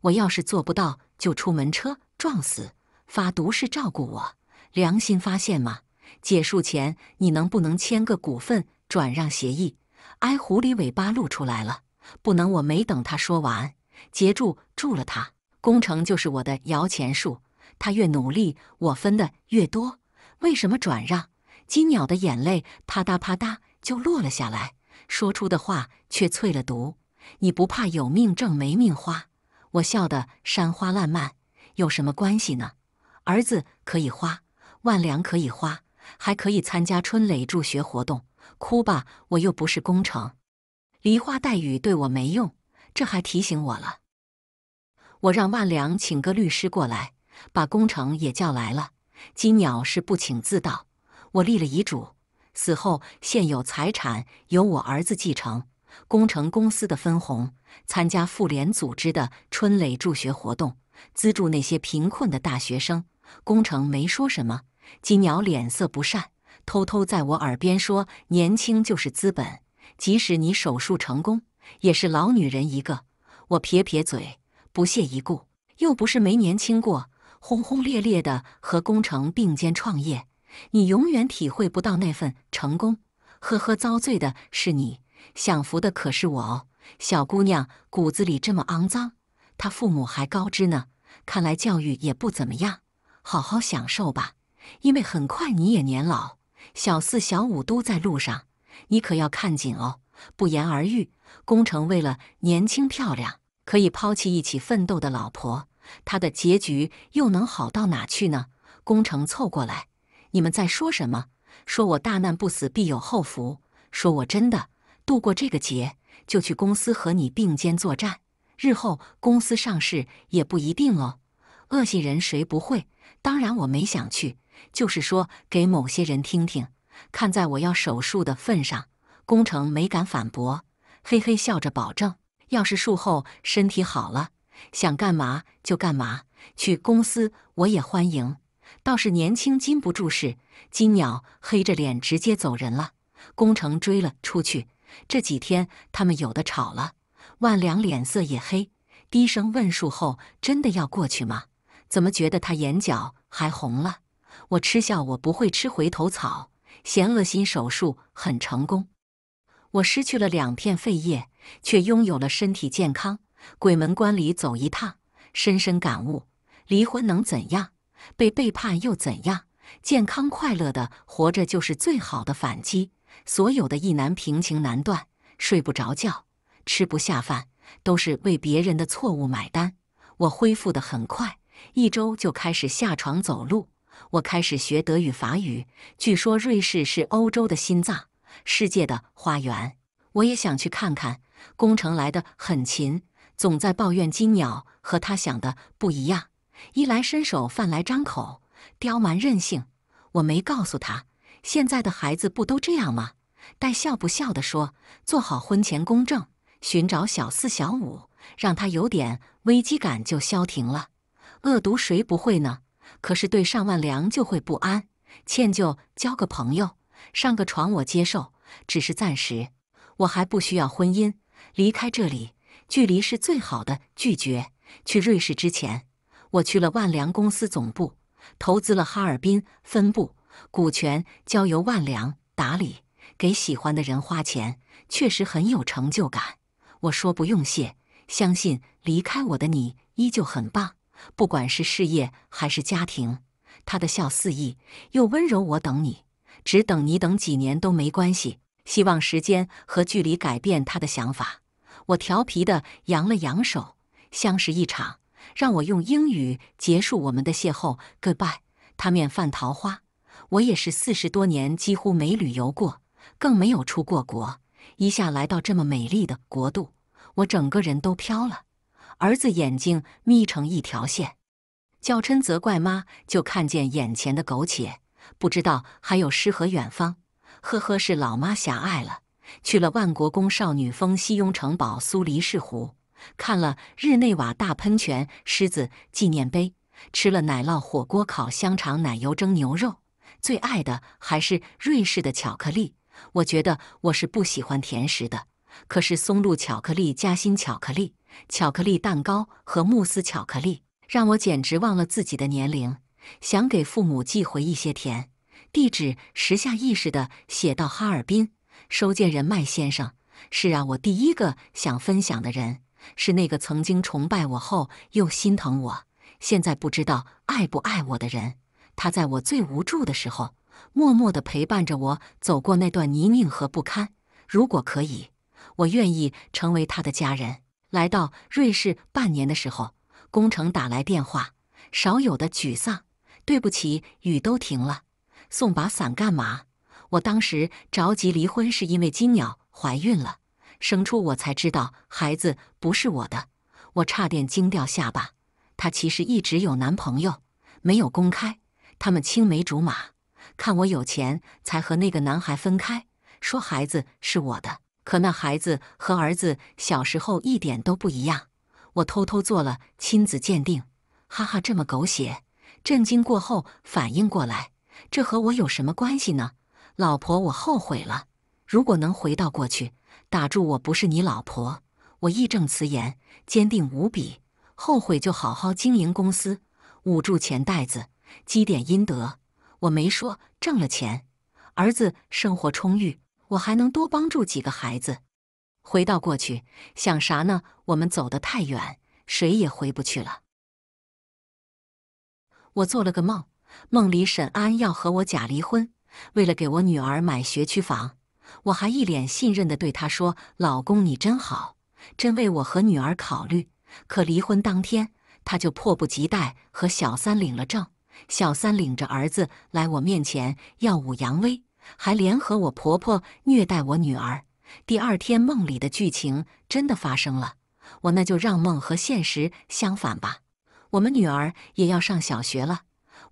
我要是做不到，就出门车撞死，发毒誓照顾我。良心发现吗？结束前，你能不能签个股份转让协议？哎，狐狸尾巴露出来了，不能，我没等他说完。截住住了他，工程就是我的摇钱树。他越努力，我分的越多。为什么转让？金鸟的眼泪啪嗒啪嗒就落了下来，说出的话却淬了毒。你不怕有命挣没命花？我笑得山花烂漫，有什么关系呢？儿子可以花，万良可以花，还可以参加春蕾助学活动。哭吧，我又不是工程，梨花带雨对我没用。这还提醒我了，我让万良请个律师过来，把工程也叫来了。金鸟是不请自到。我立了遗嘱，死后现有财产由我儿子继承。工程公司的分红，参加妇联组织的春蕾助学活动，资助那些贫困的大学生。工程没说什么，金鸟脸色不善，偷偷在我耳边说：“年轻就是资本，即使你手术成功。”也是老女人一个，我撇撇嘴，不屑一顾。又不是没年轻过，轰轰烈烈的和工程并肩创业，你永远体会不到那份成功。呵呵，遭罪的是你，享福的可是我哦。小姑娘骨子里这么肮脏，她父母还高知呢，看来教育也不怎么样。好好享受吧，因为很快你也年老。小四、小五都在路上，你可要看紧哦。不言而喻，工程为了年轻漂亮，可以抛弃一起奋斗的老婆，他的结局又能好到哪去呢？工程凑过来，你们在说什么？说我大难不死必有后福，说我真的度过这个劫，就去公司和你并肩作战，日后公司上市也不一定哦。恶心人谁不会？当然我没想去，就是说给某些人听听，看在我要手术的份上。工程没敢反驳，嘿嘿笑着保证：“要是术后身体好了，想干嘛就干嘛，去公司我也欢迎。”倒是年轻禁不住事，金鸟黑着脸直接走人了。工程追了出去。这几天他们有的吵了，万良脸色也黑，低声问：“术后真的要过去吗？怎么觉得他眼角还红了？”我嗤笑：“我不会吃回头草，嫌恶心。”手术很成功。我失去了两片肺叶，却拥有了身体健康。鬼门关里走一趟，深深感悟：离婚能怎样？被背叛又怎样？健康快乐的活着就是最好的反击。所有的意难平、情难断，睡不着觉，吃不下饭，都是为别人的错误买单。我恢复的很快，一周就开始下床走路。我开始学德语、法语。据说瑞士是欧洲的心脏。世界的花园，我也想去看看。工程来得很勤，总在抱怨金鸟和他想的不一样。衣来伸手，饭来张口，刁蛮任性。我没告诉他，现在的孩子不都这样吗？带笑不笑的说，做好婚前公证，寻找小四小五，让他有点危机感就消停了。恶毒谁不会呢？可是对上万良就会不安，歉疚，交个朋友。上个床我接受，只是暂时，我还不需要婚姻。离开这里，距离是最好的拒绝。去瑞士之前，我去了万良公司总部，投资了哈尔滨分部股权，交由万良打理。给喜欢的人花钱，确实很有成就感。我说不用谢，相信离开我的你依旧很棒，不管是事业还是家庭。他的笑肆意又温柔，我等你。只等你等几年都没关系，希望时间和距离改变他的想法。我调皮地扬了扬手，相识一场，让我用英语结束我们的邂逅。Goodbye。他面泛桃花，我也是四十多年几乎没旅游过，更没有出过国，一下来到这么美丽的国度，我整个人都飘了。儿子眼睛眯成一条线，娇嗔责怪妈，就看见眼前的苟且。不知道还有诗和远方，呵呵，是老妈狭隘了。去了万国宫、少女峰、西庸城堡、苏黎世湖，看了日内瓦大喷泉、狮子纪念碑，吃了奶酪火锅、烤香肠、奶油蒸牛肉。最爱的还是瑞士的巧克力。我觉得我是不喜欢甜食的，可是松露巧克力、夹心巧克力、巧克力蛋糕和慕斯巧克力，让我简直忘了自己的年龄。想给父母寄回一些田。地址时下意识的写到哈尔滨，收件人麦先生。是啊，我第一个想分享的人是那个曾经崇拜我后又心疼我，现在不知道爱不爱我的人。他在我最无助的时候，默默的陪伴着我走过那段泥泞和不堪。如果可以，我愿意成为他的家人。来到瑞士半年的时候，工程打来电话，少有的沮丧。对不起，雨都停了，送把伞干嘛？我当时着急离婚，是因为金鸟怀孕了，生出我才知道孩子不是我的，我差点惊掉下巴。她其实一直有男朋友，没有公开，他们青梅竹马，看我有钱才和那个男孩分开，说孩子是我的。可那孩子和儿子小时候一点都不一样，我偷偷做了亲子鉴定，哈哈，这么狗血。震惊过后，反应过来，这和我有什么关系呢？老婆，我后悔了。如果能回到过去，打住！我不是你老婆，我义正辞严，坚定无比。后悔就好好经营公司，捂住钱袋子，积点阴德。我没说挣了钱，儿子生活充裕，我还能多帮助几个孩子。回到过去，想啥呢？我们走得太远，谁也回不去了。我做了个梦，梦里沈安要和我假离婚，为了给我女儿买学区房，我还一脸信任地对他说：“老公，你真好，真为我和女儿考虑。”可离婚当天，他就迫不及待和小三领了证，小三领着儿子来我面前耀武扬威，还联合我婆婆虐待我女儿。第二天，梦里的剧情真的发生了，我那就让梦和现实相反吧。我们女儿也要上小学了，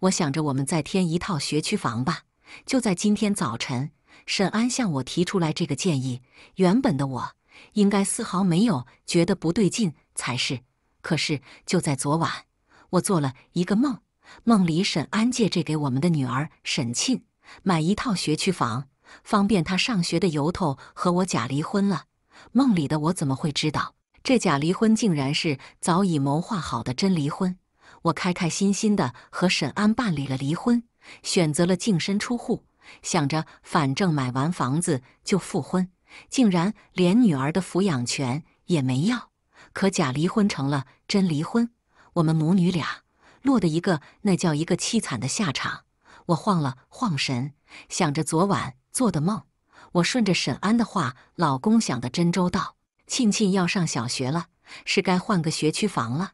我想着我们再添一套学区房吧。就在今天早晨，沈安向我提出来这个建议。原本的我应该丝毫没有觉得不对劲才是。可是就在昨晚，我做了一个梦，梦里沈安借着给我们的女儿沈沁买一套学区房，方便她上学的由头和我假离婚了。梦里的我怎么会知道？这假离婚竟然是早已谋划好的真离婚，我开开心心的和沈安办理了离婚，选择了净身出户，想着反正买完房子就复婚，竟然连女儿的抚养权也没要。可假离婚成了真离婚，我们母女俩落得一个那叫一个凄惨的下场。我晃了晃神，想着昨晚做的梦，我顺着沈安的话，老公想的真周到。庆庆要上小学了，是该换个学区房了。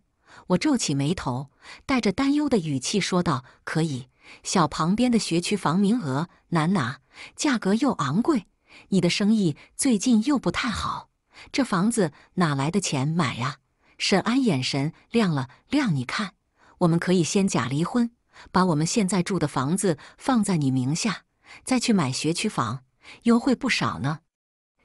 我皱起眉头，带着担忧的语气说道：“可以，小旁边的学区房名额难拿，价格又昂贵。你的生意最近又不太好，这房子哪来的钱买啊？”沈安眼神亮了亮，你看，我们可以先假离婚，把我们现在住的房子放在你名下，再去买学区房，优惠不少呢。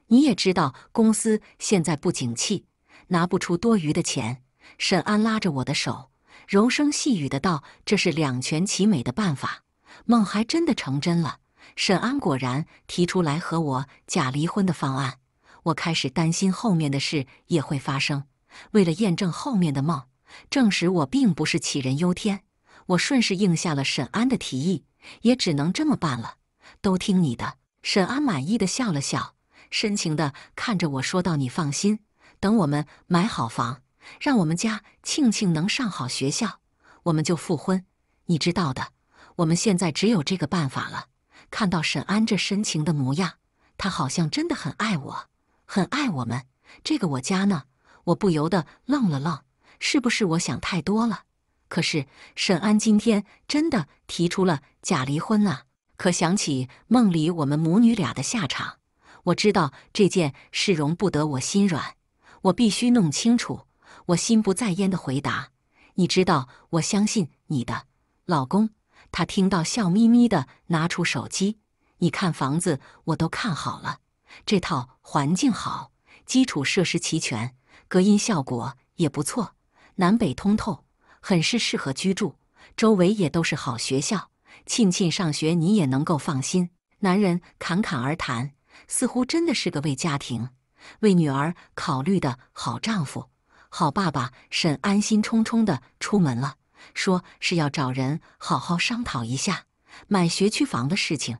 你也知道公司现在不景气，拿不出多余的钱。沈安拉着我的手，柔声细语的道：“这是两全其美的办法。”梦还真的成真了。沈安果然提出来和我假离婚的方案。我开始担心后面的事也会发生。为了验证后面的梦，证实我并不是杞人忧天，我顺势应下了沈安的提议。也只能这么办了，都听你的。沈安满意的笑了笑。深情的看着我说道：“你放心，等我们买好房，让我们家庆庆能上好学校，我们就复婚。你知道的，我们现在只有这个办法了。”看到沈安这深情的模样，他好像真的很爱我，很爱我们。这个我家呢，我不由得愣了愣，是不是我想太多了？可是沈安今天真的提出了假离婚啊！可想起梦里我们母女俩的下场。我知道这件事容不得我心软，我必须弄清楚。我心不在焉的回答：“你知道，我相信你的老公。”他听到，笑眯眯的拿出手机：“你看房子，我都看好了。这套环境好，基础设施齐全，隔音效果也不错，南北通透，很是适合居住。周围也都是好学校，庆庆上学你也能够放心。”男人侃侃而谈。似乎真的是个为家庭、为女儿考虑的好丈夫、好爸爸。沈安心冲冲的出门了，说是要找人好好商讨一下买学区房的事情。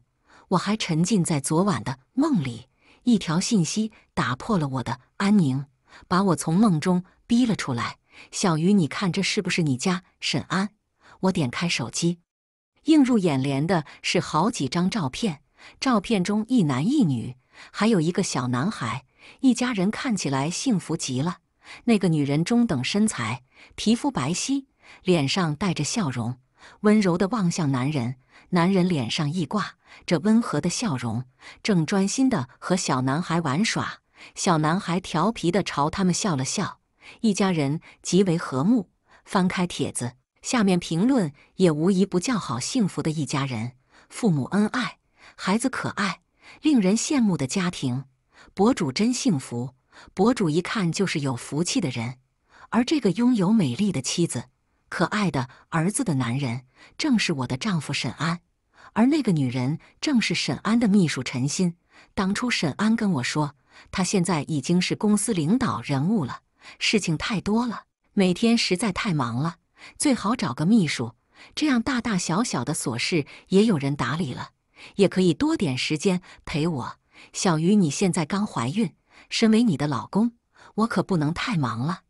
我还沉浸在昨晚的梦里，一条信息打破了我的安宁，把我从梦中逼了出来。小鱼，你看这是不是你家？沈安，我点开手机，映入眼帘的是好几张照片。照片中一男一女，还有一个小男孩，一家人看起来幸福极了。那个女人中等身材，皮肤白皙，脸上带着笑容，温柔地望向男人。男人脸上一挂这温和的笑容，正专心地和小男孩玩耍。小男孩调皮地朝他们笑了笑，一家人极为和睦。翻开帖子，下面评论也无疑不叫好，幸福的一家人，父母恩爱。孩子可爱，令人羡慕的家庭，博主真幸福。博主一看就是有福气的人。而这个拥有美丽的妻子、可爱的儿子的男人，正是我的丈夫沈安。而那个女人，正是沈安的秘书陈鑫。当初沈安跟我说，他现在已经是公司领导人物了，事情太多了，每天实在太忙了，最好找个秘书，这样大大小小的琐事也有人打理了。也可以多点时间陪我，小鱼。你现在刚怀孕，身为你的老公，我可不能太忙了。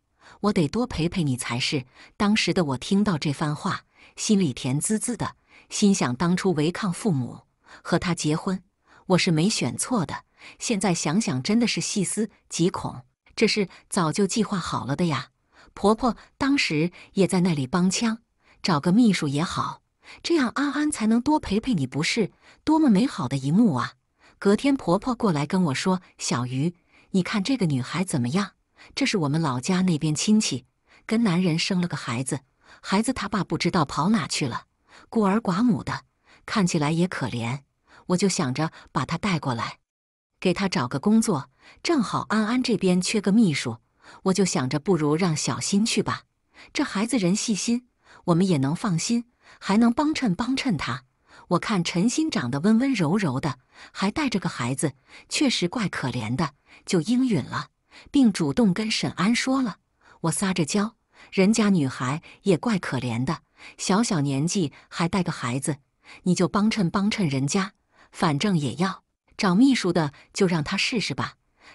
我得多陪陪你才是。当时的我听到这番话，心里甜滋滋的，心想当初违抗父母和他结婚，我是没选错的。现在想想，真的是细思极恐。这是早就计划好了的呀。婆婆当时也在那里帮腔，找个秘书也好。这样，安安才能多陪陪你，不是？多么美好的一幕啊！隔天，婆婆过来跟我说：“小鱼，你看这个女孩怎么样？这是我们老家那边亲戚跟男人生了个孩子，孩子他爸不知道跑哪去了，孤儿寡母的，看起来也可怜。我就想着把她带过来，给她找个工作。正好安安这边缺个秘书，我就想着不如让小新去吧。这孩子人细心，我们也能放心。”还能帮衬帮衬他，我看陈鑫长得温温柔柔的，还带着个孩子，确实怪可怜的，就应允了，并主动跟沈安说了。我撒着娇，人家女孩也怪可怜的，小小年纪还带个孩子，你就帮衬帮衬人家，反正也要找秘书的，就让他试试吧。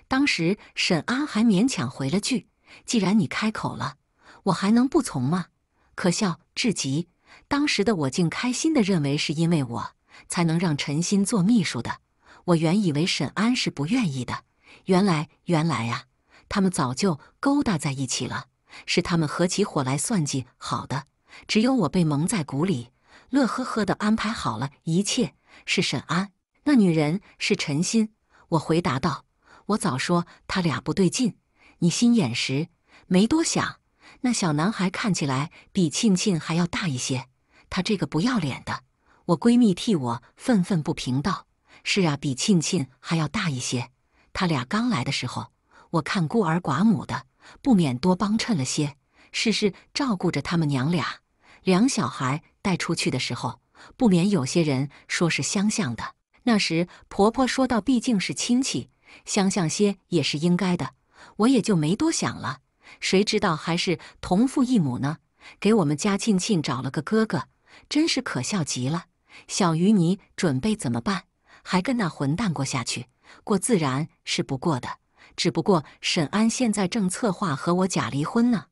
当时沈安还勉强回了句：“既然你开口了，我还能不从吗？”可笑至极。当时的我竟开心地认为是因为我才能让陈鑫做秘书的。我原以为沈安是不愿意的，原来原来啊，他们早就勾搭在一起了，是他们合起伙来算计好的，只有我被蒙在鼓里，乐呵呵地安排好了一切。是沈安那女人，是陈鑫。我回答道：“我早说他俩不对劲，你心眼实，没多想。”那小男孩看起来比庆庆还要大一些，他这个不要脸的！我闺蜜替我愤愤不平道：“是啊，比庆庆还要大一些。他俩刚来的时候，我看孤儿寡母的，不免多帮衬了些，事事照顾着他们娘俩。两小孩带出去的时候，不免有些人说是相像的。那时婆婆说到，毕竟是亲戚，相像些也是应该的，我也就没多想了。”谁知道还是同父异母呢？给我们家庆庆找了个哥哥，真是可笑极了。小鱼，你准备怎么办？还跟那混蛋过下去？过自然是不过的，只不过沈安现在正策划和我假离婚呢。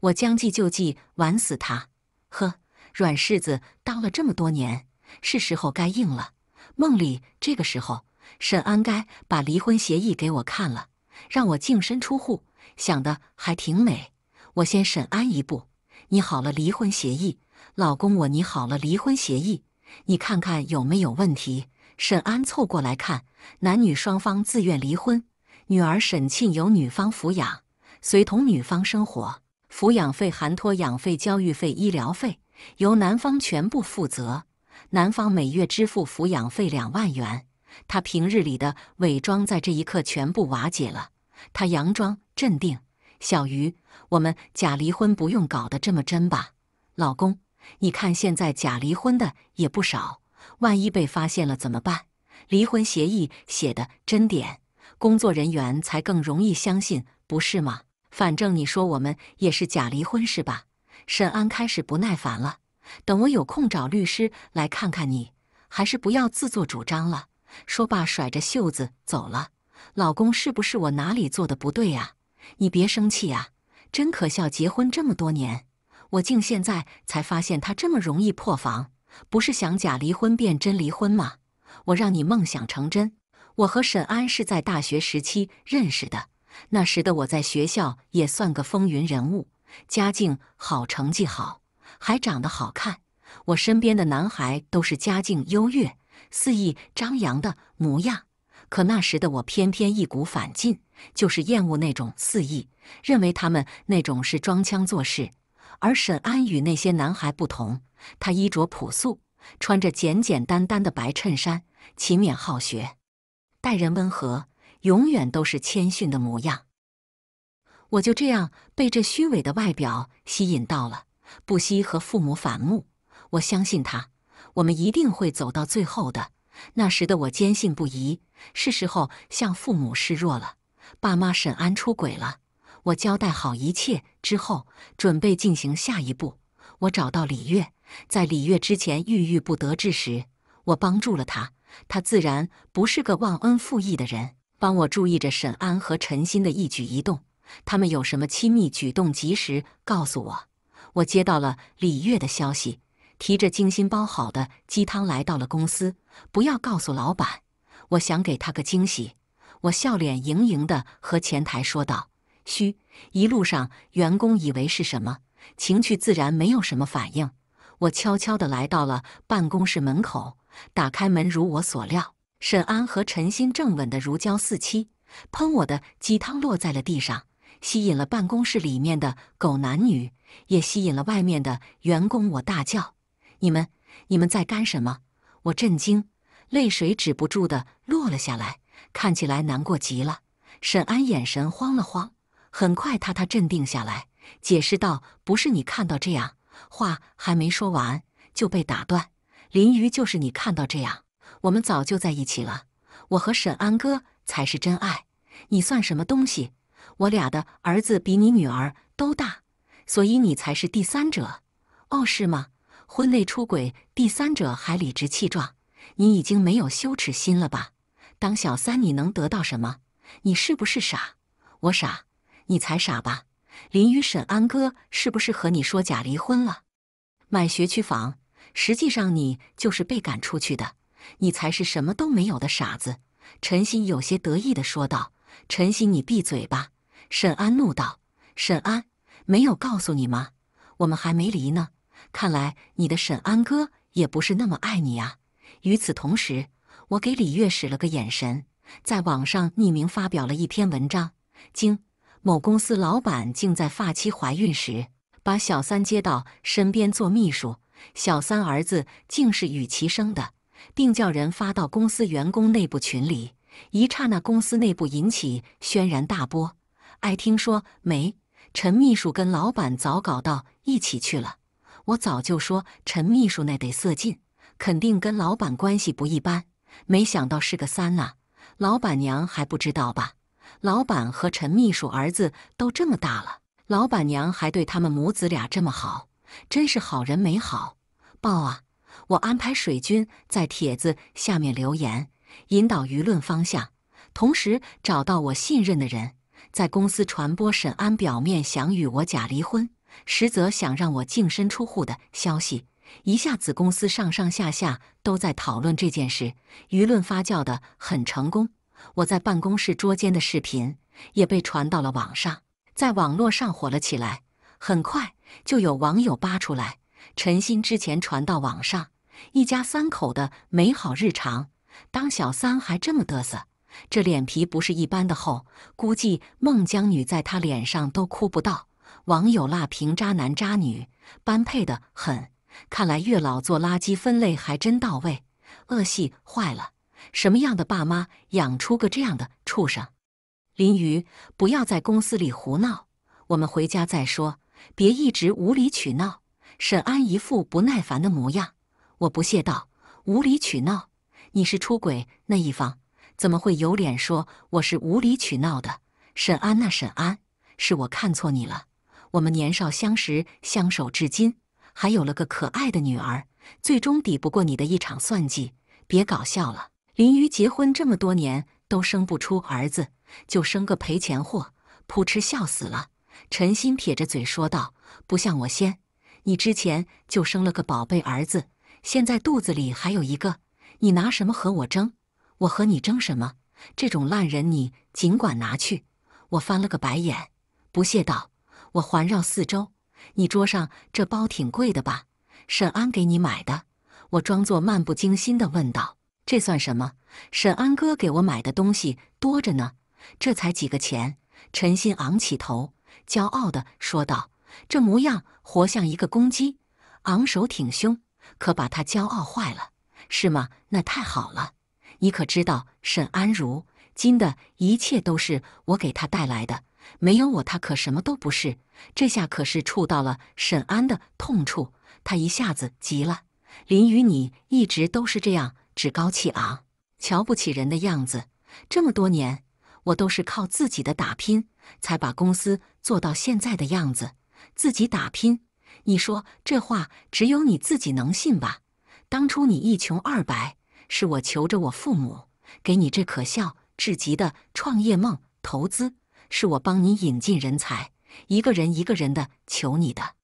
我将计就计，玩死他！呵，软柿子当了这么多年，是时候该硬了。梦里这个时候，沈安该把离婚协议给我看了，让我净身出户。想的还挺美，我先审安一步，拟好了离婚协议，老公我拟好了离婚协议，你看看有没有问题。沈安凑过来看，男女双方自愿离婚，女儿沈沁由女方抚养，随同女方生活，抚养费含托养费、教育费、医疗费，由男方全部负责，男方每月支付抚养费两万元。他平日里的伪装在这一刻全部瓦解了。他佯装镇定，小鱼，我们假离婚不用搞得这么真吧？老公，你看现在假离婚的也不少，万一被发现了怎么办？离婚协议写的真点，工作人员才更容易相信，不是吗？反正你说我们也是假离婚，是吧？沈安开始不耐烦了，等我有空找律师来看看你，还是不要自作主张了。说罢，甩着袖子走了。老公，是不是我哪里做的不对呀？你别生气啊！真可笑，结婚这么多年，我竟现在才发现他这么容易破防。不是想假离婚变真离婚吗？我让你梦想成真。我和沈安是在大学时期认识的，那时的我在学校也算个风云人物，家境好，成绩好，还长得好看。我身边的男孩都是家境优越、肆意张扬的模样。可那时的我偏偏一股反劲，就是厌恶那种肆意，认为他们那种是装腔作势。而沈安与那些男孩不同，他衣着朴素，穿着简简单单的白衬衫，勤勉好学，待人温和，永远都是谦逊的模样。我就这样被这虚伪的外表吸引到了，不惜和父母反目。我相信他，我们一定会走到最后的。那时的我坚信不疑，是时候向父母示弱了。爸妈沈安出轨了，我交代好一切之后，准备进行下一步。我找到李月，在李月之前郁郁不得志时，我帮助了他，他自然不是个忘恩负义的人，帮我注意着沈安和陈鑫的一举一动，他们有什么亲密举动，及时告诉我。我接到了李月的消息。提着精心包好的鸡汤来到了公司，不要告诉老板，我想给他个惊喜。我笑脸盈盈的和前台说道：“嘘。”一路上，员工以为是什么情绪自然没有什么反应。我悄悄的来到了办公室门口，打开门，如我所料，沈安和陈心正吻得如胶似漆。喷我的鸡汤落在了地上，吸引了办公室里面的狗男女，也吸引了外面的员工。我大叫。你们，你们在干什么？我震惊，泪水止不住的落了下来，看起来难过极了。沈安眼神慌了慌，很快他他镇定下来，解释道：“不是你看到这样。”话还没说完就被打断。林瑜，就是你看到这样，我们早就在一起了。我和沈安哥才是真爱，你算什么东西？我俩的儿子比你女儿都大，所以你才是第三者。哦，是吗？婚内出轨，第三者还理直气壮，你已经没有羞耻心了吧？当小三你能得到什么？你是不是傻？我傻，你才傻吧？林与沈安哥是不是和你说假离婚了？买学区房，实际上你就是被赶出去的，你才是什么都没有的傻子。陈鑫有些得意的说道：“陈鑫，你闭嘴吧！”沈安怒道：“沈安，没有告诉你吗？我们还没离呢。”看来你的沈安哥也不是那么爱你啊。与此同时，我给李月使了个眼神，在网上匿名发表了一篇文章：，惊，某公司老板竟在发妻怀孕时，把小三接到身边做秘书，小三儿子竟是与其生的，并叫人发到公司员工内部群里。一刹那，公司内部引起轩然大波。爱听说没？陈秘书跟老板早搞到一起去了。我早就说陈秘书那得色劲，肯定跟老板关系不一般。没想到是个三啊！老板娘还不知道吧？老板和陈秘书儿子都这么大了，老板娘还对他们母子俩这么好，真是好人没好报啊！我安排水军在帖子下面留言，引导舆论方向，同时找到我信任的人，在公司传播沈安表面想与我假离婚。实则想让我净身出户的消息，一下子公司上上下下都在讨论这件事，舆论发酵的很成功。我在办公室捉奸的视频也被传到了网上，在网络上火了起来。很快就有网友扒出来，陈鑫之前传到网上一家三口的美好日常，当小三还这么嘚瑟，这脸皮不是一般的厚，估计孟姜女在他脸上都哭不到。网友辣评渣男渣女般配的很，看来月老做垃圾分类还真到位。恶系坏了，什么样的爸妈养出个这样的畜生？林鱼，不要在公司里胡闹，我们回家再说。别一直无理取闹。沈安一副不耐烦的模样，我不屑道：“无理取闹？你是出轨那一方，怎么会有脸说我是无理取闹的？”沈安呐，沈安，是我看错你了。我们年少相识，相守至今，还有了个可爱的女儿，最终抵不过你的一场算计。别搞笑了，林瑜结婚这么多年都生不出儿子，就生个赔钱货，噗嗤笑死了。陈鑫撇着嘴说道：“不像我先，你之前就生了个宝贝儿子，现在肚子里还有一个，你拿什么和我争？我和你争什么？这种烂人你尽管拿去。”我翻了个白眼，不屑道。我环绕四周，你桌上这包挺贵的吧？沈安给你买的。我装作漫不经心地问道：“这算什么？沈安哥给我买的东西多着呢，这才几个钱。”陈鑫昂起头，骄傲地说道：“这模样活像一个公鸡，昂首挺胸，可把他骄傲坏了，是吗？那太好了，你可知道，沈安如今的一切都是我给他带来的。”没有我，他可什么都不是。这下可是触到了沈安的痛处，他一下子急了。林雨，你一直都是这样趾高气昂、瞧不起人的样子。这么多年，我都是靠自己的打拼才把公司做到现在的样子。自己打拼，你说这话只有你自己能信吧？当初你一穷二白，是我求着我父母给你这可笑至极的创业梦投资。是我帮你引进人才，一个人一个人的求你的，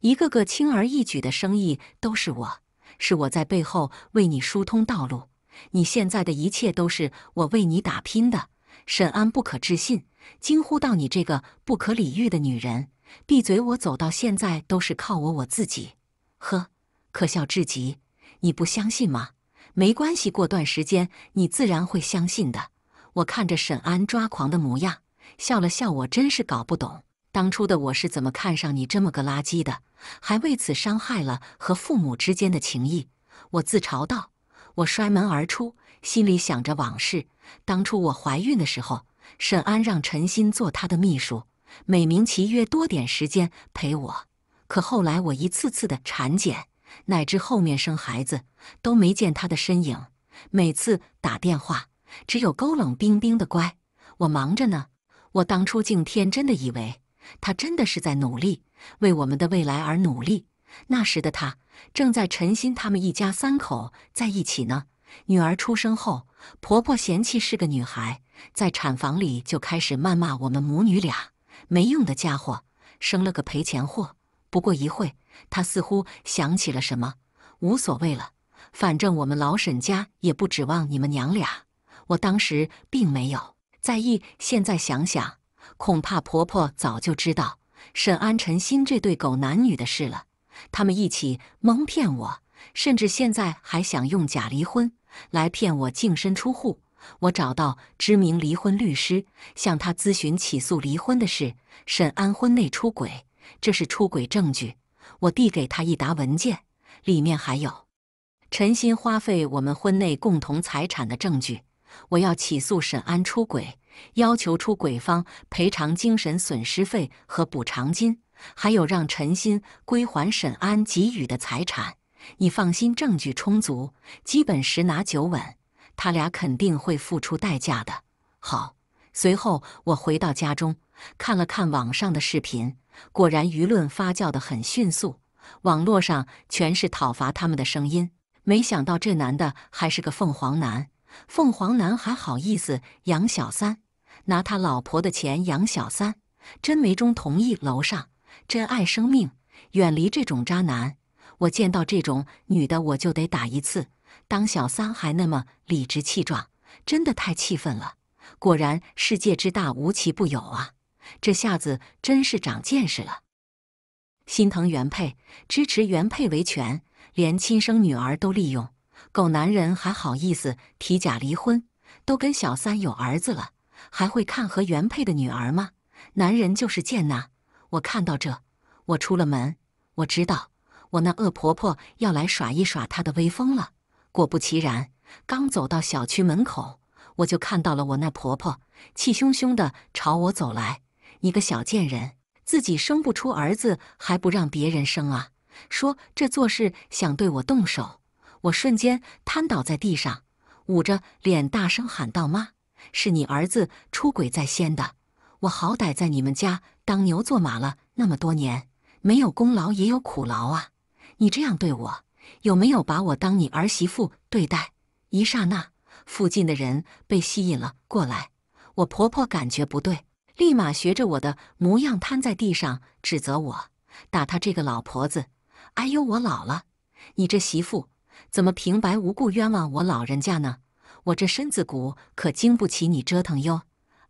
一个个轻而易举的生意都是我，是我在背后为你疏通道路。你现在的一切都是我为你打拼的。沈安不可置信惊呼道：“你这个不可理喻的女人，闭嘴！我走到现在都是靠我我自己，呵，可笑至极！你不相信吗？没关系，过段时间你自然会相信的。”我看着沈安抓狂的模样。笑了笑，我真是搞不懂，当初的我是怎么看上你这么个垃圾的，还为此伤害了和父母之间的情谊。我自嘲道，我摔门而出，心里想着往事。当初我怀孕的时候，沈安让陈鑫做他的秘书，美名其曰多点时间陪我。可后来我一次次的产检，乃至后面生孩子，都没见他的身影。每次打电话，只有勾冷冰冰的乖，我忙着呢。我当初竟天真的以为，他真的是在努力，为我们的未来而努力。那时的他正在陈鑫他们一家三口在一起呢。女儿出生后，婆婆嫌弃是个女孩，在产房里就开始谩骂我们母女俩，没用的家伙，生了个赔钱货。不过一会她似乎想起了什么，无所谓了，反正我们老沈家也不指望你们娘俩。我当时并没有。在意，现在想想，恐怕婆婆早就知道沈安、陈心这对狗男女的事了。他们一起蒙骗我，甚至现在还想用假离婚来骗我净身出户。我找到知名离婚律师，向他咨询起诉离婚的事。沈安婚内出轨，这是出轨证据。我递给他一沓文件，里面还有陈鑫花费我们婚内共同财产的证据。我要起诉沈安出轨，要求出轨方赔偿精神损失费和补偿金，还有让陈鑫归还沈安给予的财产。你放心，证据充足，基本十拿九稳，他俩肯定会付出代价的。好，随后我回到家中，看了看网上的视频，果然舆论发酵的很迅速，网络上全是讨伐他们的声音。没想到这男的还是个凤凰男。凤凰男还好意思养小三，拿他老婆的钱养小三，真没中同意。楼上，珍爱生命，远离这种渣男。我见到这种女的，我就得打一次。当小三还那么理直气壮，真的太气愤了。果然，世界之大，无奇不有啊！这下子真是长见识了。心疼原配，支持原配维权，连亲生女儿都利用。狗男人还好意思提假离婚？都跟小三有儿子了，还会看和原配的女儿吗？男人就是贱呐！我看到这，我出了门，我知道我那恶婆婆要来耍一耍她的威风了。果不其然，刚走到小区门口，我就看到了我那婆婆气汹汹的朝我走来。你个小贱人，自己生不出儿子还不让别人生啊？说这做事想对我动手。我瞬间瘫倒在地上，捂着脸大声喊道：“妈，是你儿子出轨在先的，我好歹在你们家当牛做马了那么多年，没有功劳也有苦劳啊！你这样对我，有没有把我当你儿媳妇对待？”一刹那，附近的人被吸引了过来。我婆婆感觉不对，立马学着我的模样瘫在地上，指责我：“打她这个老婆子！哎呦，我老了，你这媳妇！”怎么平白无故冤枉我老人家呢？我这身子骨可经不起你折腾哟！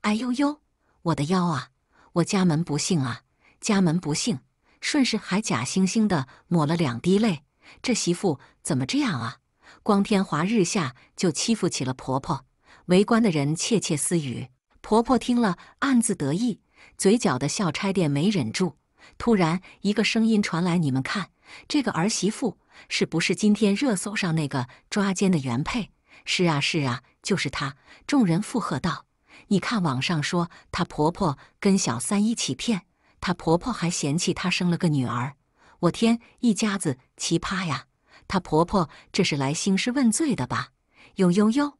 哎呦呦，我的腰啊！我家门不幸啊，家门不幸！顺势还假惺惺的抹了两滴泪。这媳妇怎么这样啊？光天化日下就欺负起了婆婆！围观的人窃窃私语，婆婆听了暗自得意，嘴角的笑差点没忍住。突然，一个声音传来：“你们看，这个儿媳妇。”是不是今天热搜上那个抓奸的原配？是啊，是啊，就是她。众人附和道：“你看网上说她婆婆跟小三一起骗，她婆婆还嫌弃她生了个女儿。我天，一家子奇葩呀！她婆婆这是来兴师问罪的吧？哟哟哟，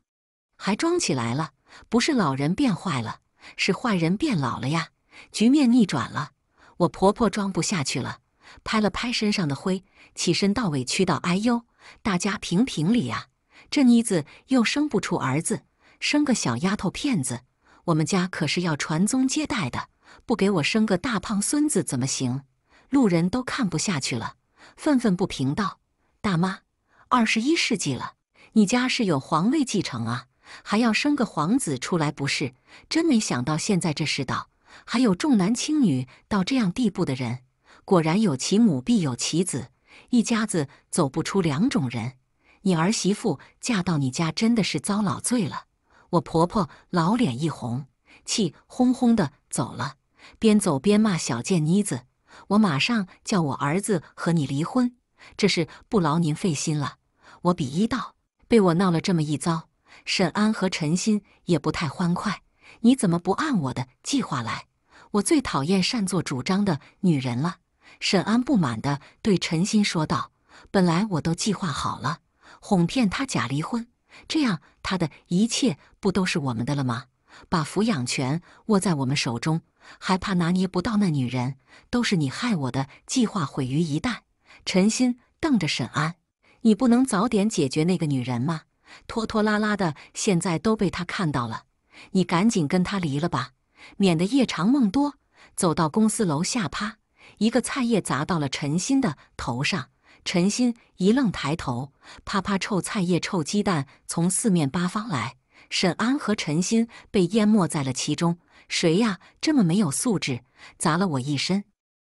还装起来了！不是老人变坏了，是坏人变老了呀！局面逆转了，我婆婆装不下去了，拍了拍身上的灰。”起身到委屈道：“哎呦！大家评评理啊！这妮子又生不出儿子，生个小丫头片子，我们家可是要传宗接代的，不给我生个大胖孙子怎么行？路人都看不下去了，愤愤不平道：“大妈，二十一世纪了，你家是有皇位继承啊，还要生个皇子出来不是？真没想到现在这世道还有重男轻女到这样地步的人，果然有其母必有其子。”一家子走不出两种人，你儿媳妇嫁到你家真的是遭老罪了。我婆婆老脸一红，气哄哄的走了，边走边骂小贱妮子。我马上叫我儿子和你离婚，这事不劳您费心了。我鄙夷道，被我闹了这么一遭，沈安和陈鑫也不太欢快。你怎么不按我的计划来？我最讨厌擅作主张的女人了。沈安不满地对陈鑫说道：“本来我都计划好了，哄骗他假离婚，这样他的一切不都是我们的了吗？把抚养权握在我们手中，还怕拿捏不到那女人？都是你害我的，计划毁于一旦。”陈鑫瞪着沈安：“你不能早点解决那个女人吗？拖拖拉拉的，现在都被他看到了，你赶紧跟他离了吧，免得夜长梦多。走到公司楼下，趴。”一个菜叶砸到了陈鑫的头上，陈鑫一愣，抬头，啪啪，臭菜叶、臭鸡蛋从四面八方来，沈安和陈鑫被淹没在了其中。谁呀？这么没有素质，砸了我一身，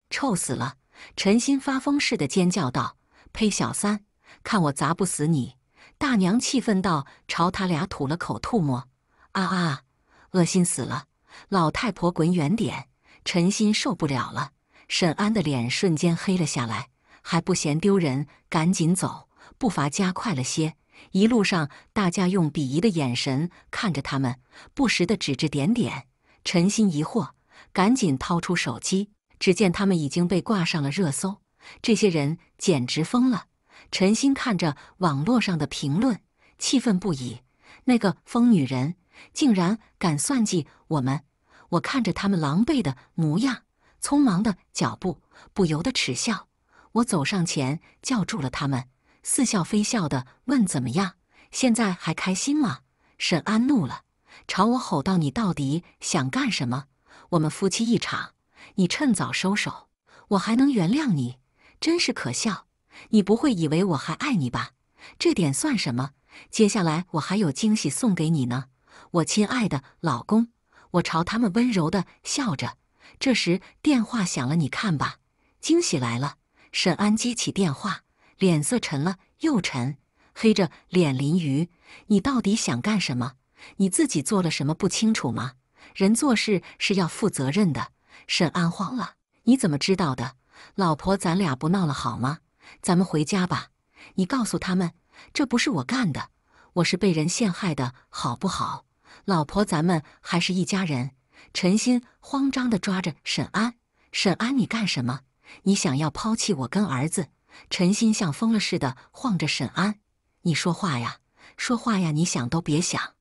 臭死了！陈鑫发疯似的尖叫道：“呸，小三，看我砸不死你！”大娘气愤道，朝他俩吐了口吐沫：“啊啊，恶心死了！老太婆，滚远点！”陈鑫受不了了。沈安的脸瞬间黑了下来，还不嫌丢人，赶紧走，步伐加快了些。一路上，大家用鄙夷的眼神看着他们，不时的指指点点。陈心疑惑，赶紧掏出手机，只见他们已经被挂上了热搜。这些人简直疯了！陈心看着网络上的评论，气愤不已。那个疯女人竟然敢算计我们！我看着他们狼狈的模样。匆忙的脚步不由得耻笑。我走上前叫住了他们，似笑非笑的问：“怎么样？现在还开心吗？”沈安怒了，朝我吼道：“你到底想干什么？我们夫妻一场，你趁早收手，我还能原谅你？真是可笑！你不会以为我还爱你吧？这点算什么？接下来我还有惊喜送给你呢，我亲爱的老公。”我朝他们温柔的笑着。这时电话响了，你看吧，惊喜来了。沈安接起电话，脸色沉了又沉，黑着脸淋雨。你到底想干什么？你自己做了什么不清楚吗？人做事是要负责任的。沈安慌了，你怎么知道的？老婆，咱俩不闹了好吗？咱们回家吧。你告诉他们，这不是我干的，我是被人陷害的，好不好？老婆，咱们还是一家人。陈鑫慌张地抓着沈安，沈安，你干什么？你想要抛弃我跟儿子？陈鑫像疯了似的晃着沈安，你说话呀，说话呀！你想都别想，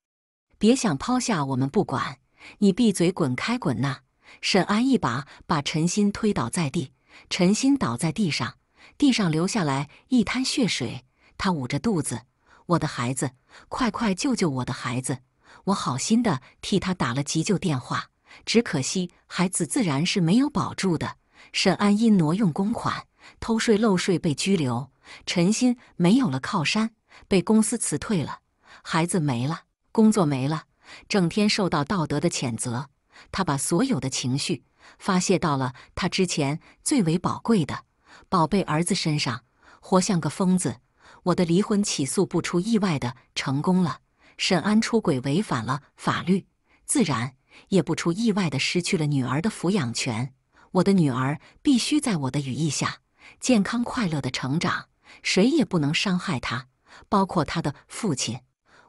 别想抛下我们不管！你闭嘴，滚开，滚呐！沈安一把把陈鑫推倒在地，陈鑫倒在地上，地上流下来一滩血水。他捂着肚子，我的孩子，快快救救我的孩子！我好心的替他打了急救电话。只可惜，孩子自然是没有保住的。沈安因挪用公款、偷税漏税被拘留，陈鑫没有了靠山，被公司辞退了。孩子没了，工作没了，整天受到道德的谴责。他把所有的情绪发泄到了他之前最为宝贵的宝贝儿子身上，活像个疯子。我的离婚起诉不出意外的成功了。沈安出轨，违反了法律，自然。也不出意外的失去了女儿的抚养权。我的女儿必须在我的羽翼下健康快乐的成长，谁也不能伤害她，包括她的父亲。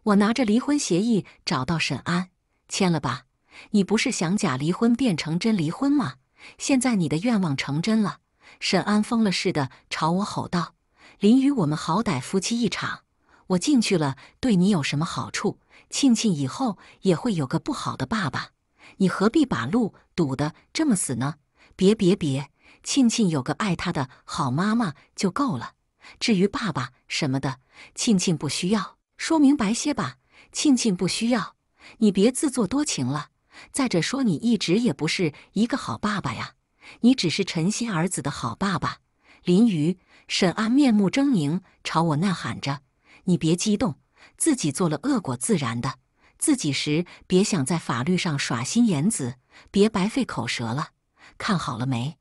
我拿着离婚协议找到沈安，签了吧？你不是想假离婚变成真离婚吗？现在你的愿望成真了。沈安疯了似的朝我吼道：“林雨，我们好歹夫妻一场，我进去了对你有什么好处？庆庆以后也会有个不好的爸爸。”你何必把路堵得这么死呢？别别别，庆庆有个爱她的好妈妈就够了。至于爸爸什么的，庆庆不需要。说明白些吧，庆庆不需要。你别自作多情了。再者说，你一直也不是一个好爸爸呀，你只是晨曦儿子的好爸爸。林瑜，沈安面目狰狞，朝我呐喊着：“你别激动，自己做了恶果，自然的。”自己时别想在法律上耍心眼子，别白费口舌了。看好了没？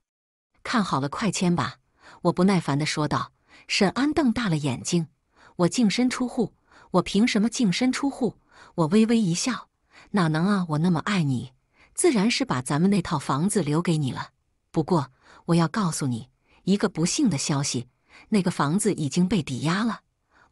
看好了，快签吧！我不耐烦地说道。沈安瞪大了眼睛。我净身出户，我凭什么净身出户？我微微一笑。哪能啊！我那么爱你，自然是把咱们那套房子留给你了。不过我要告诉你一个不幸的消息，那个房子已经被抵押了。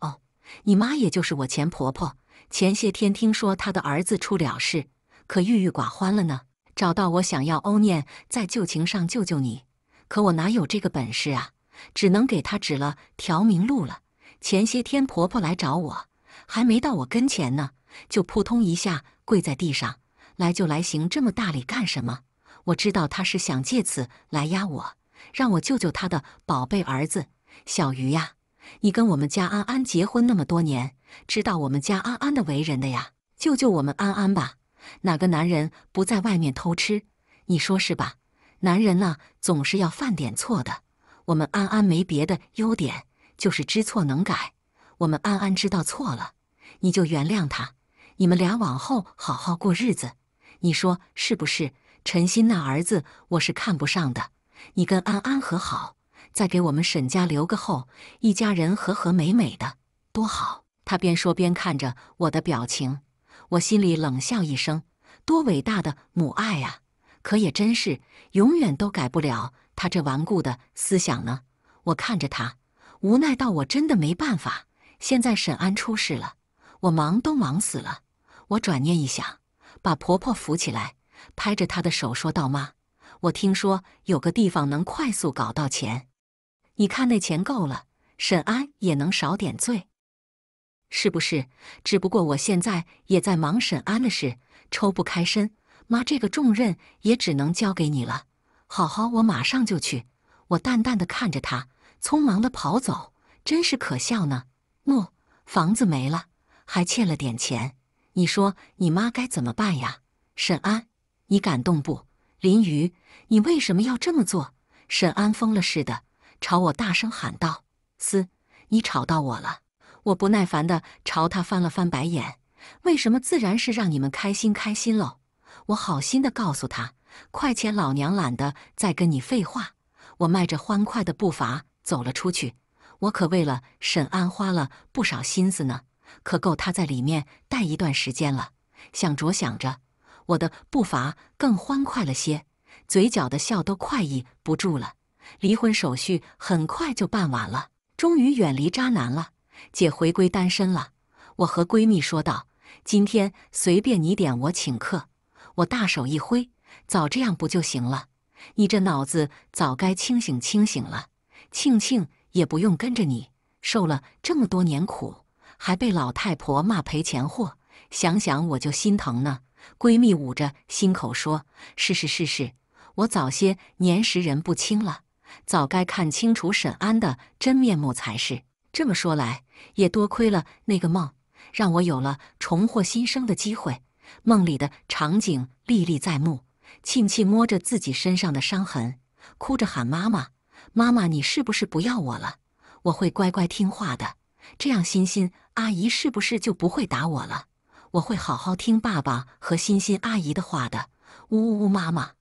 哦，你妈也就是我前婆婆。前些天听说他的儿子出了事，可郁郁寡欢了呢。找到我，想要欧念在旧情上救救你，可我哪有这个本事啊？只能给他指了条明路了。前些天婆婆来找我，还没到我跟前呢，就扑通一下跪在地上，来就来行这么大礼干什么？我知道他是想借此来压我，让我救救他的宝贝儿子小鱼呀。你跟我们家安安结婚那么多年。知道我们家安安的为人的呀，救救我们安安吧！哪个男人不在外面偷吃？你说是吧？男人呢，总是要犯点错的。我们安安没别的优点，就是知错能改。我们安安知道错了，你就原谅他，你们俩往后好好过日子。你说是不是？陈鑫那儿子我是看不上的。你跟安安和好，再给我们沈家留个后，一家人和和美美的，多好！他边说边看着我的表情，我心里冷笑一声：多伟大的母爱啊！可也真是，永远都改不了他这顽固的思想呢。我看着他，无奈到我真的没办法。现在沈安出事了，我忙都忙死了。我转念一想，把婆婆扶起来，拍着她的手说道：“妈，我听说有个地方能快速搞到钱，你看那钱够了，沈安也能少点罪。”是不是？只不过我现在也在忙沈安的事，抽不开身。妈，这个重任也只能交给你了。好好，我马上就去。我淡淡的看着他，匆忙的跑走，真是可笑呢。诺，房子没了，还欠了点钱，你说你妈该怎么办呀？沈安，你感动不？林雨，你为什么要这么做？沈安疯了似的朝我大声喊道：“嘶，你吵到我了。”我不耐烦地朝他翻了翻白眼，为什么？自然是让你们开心开心喽。我好心地告诉他：“快钱老娘懒得再跟你废话。”我迈着欢快的步伐走了出去。我可为了沈安花了不少心思呢，可够他在里面待一段时间了。想着想着，我的步伐更欢快了些，嘴角的笑都快抑不住了。离婚手续很快就办完了，终于远离渣男了。姐回归单身了，我和闺蜜说道：“今天随便你点，我请客。”我大手一挥，早这样不就行了？你这脑子早该清醒清醒了。庆庆也不用跟着你受了这么多年苦，还被老太婆骂赔钱货，想想我就心疼呢。闺蜜捂着心口说：“是是是是，我早些年时人不清了，早该看清楚沈安的真面目才是。”这么说来，也多亏了那个梦，让我有了重获新生的机会。梦里的场景历历在目，庆庆摸着自己身上的伤痕，哭着喊妈妈：“妈妈，你是不是不要我了？我会乖乖听话的，这样欣欣阿姨是不是就不会打我了？我会好好听爸爸和欣欣阿姨的话的。”呜呜，呜，妈妈，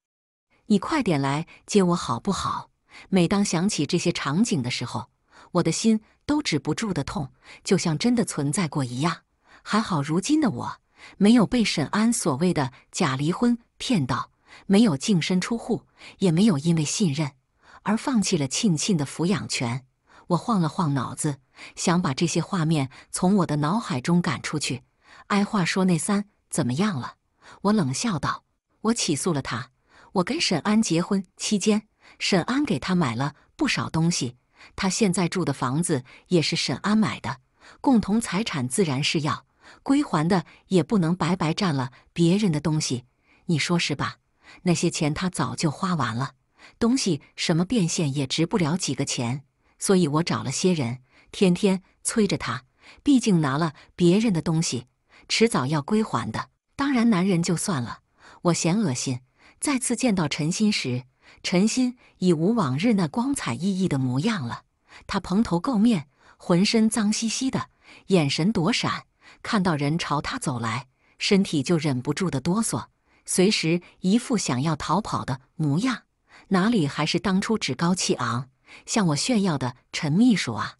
你快点来接我好不好？每当想起这些场景的时候。我的心都止不住的痛，就像真的存在过一样。还好，如今的我没有被沈安所谓的假离婚骗到，没有净身出户，也没有因为信任而放弃了庆庆的抚养权。我晃了晃脑子，想把这些画面从我的脑海中赶出去。哎，话说那三怎么样了？我冷笑道：“我起诉了他。我跟沈安结婚期间，沈安给他买了不少东西。”他现在住的房子也是沈安买的，共同财产自然是要归还的，也不能白白占了别人的东西，你说是吧？那些钱他早就花完了，东西什么变现也值不了几个钱，所以我找了些人天天催着他，毕竟拿了别人的东西，迟早要归还的。当然，男人就算了，我嫌恶心。再次见到陈鑫时。陈鑫已无往日那光彩熠熠的模样了，他蓬头垢面，浑身脏兮兮的，眼神躲闪，看到人朝他走来，身体就忍不住的哆嗦，随时一副想要逃跑的模样，哪里还是当初趾高气昂向我炫耀的陈秘书啊！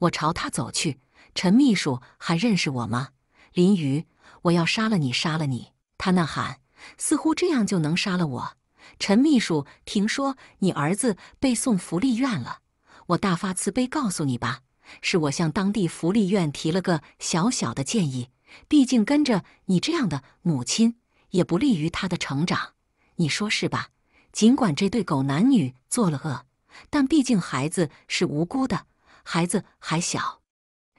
我朝他走去，陈秘书还认识我吗？林瑜，我要杀了你，杀了你！他呐喊，似乎这样就能杀了我。陈秘书，听说你儿子被送福利院了，我大发慈悲告诉你吧，是我向当地福利院提了个小小的建议。毕竟跟着你这样的母亲也不利于他的成长，你说是吧？尽管这对狗男女做了恶，但毕竟孩子是无辜的，孩子还小，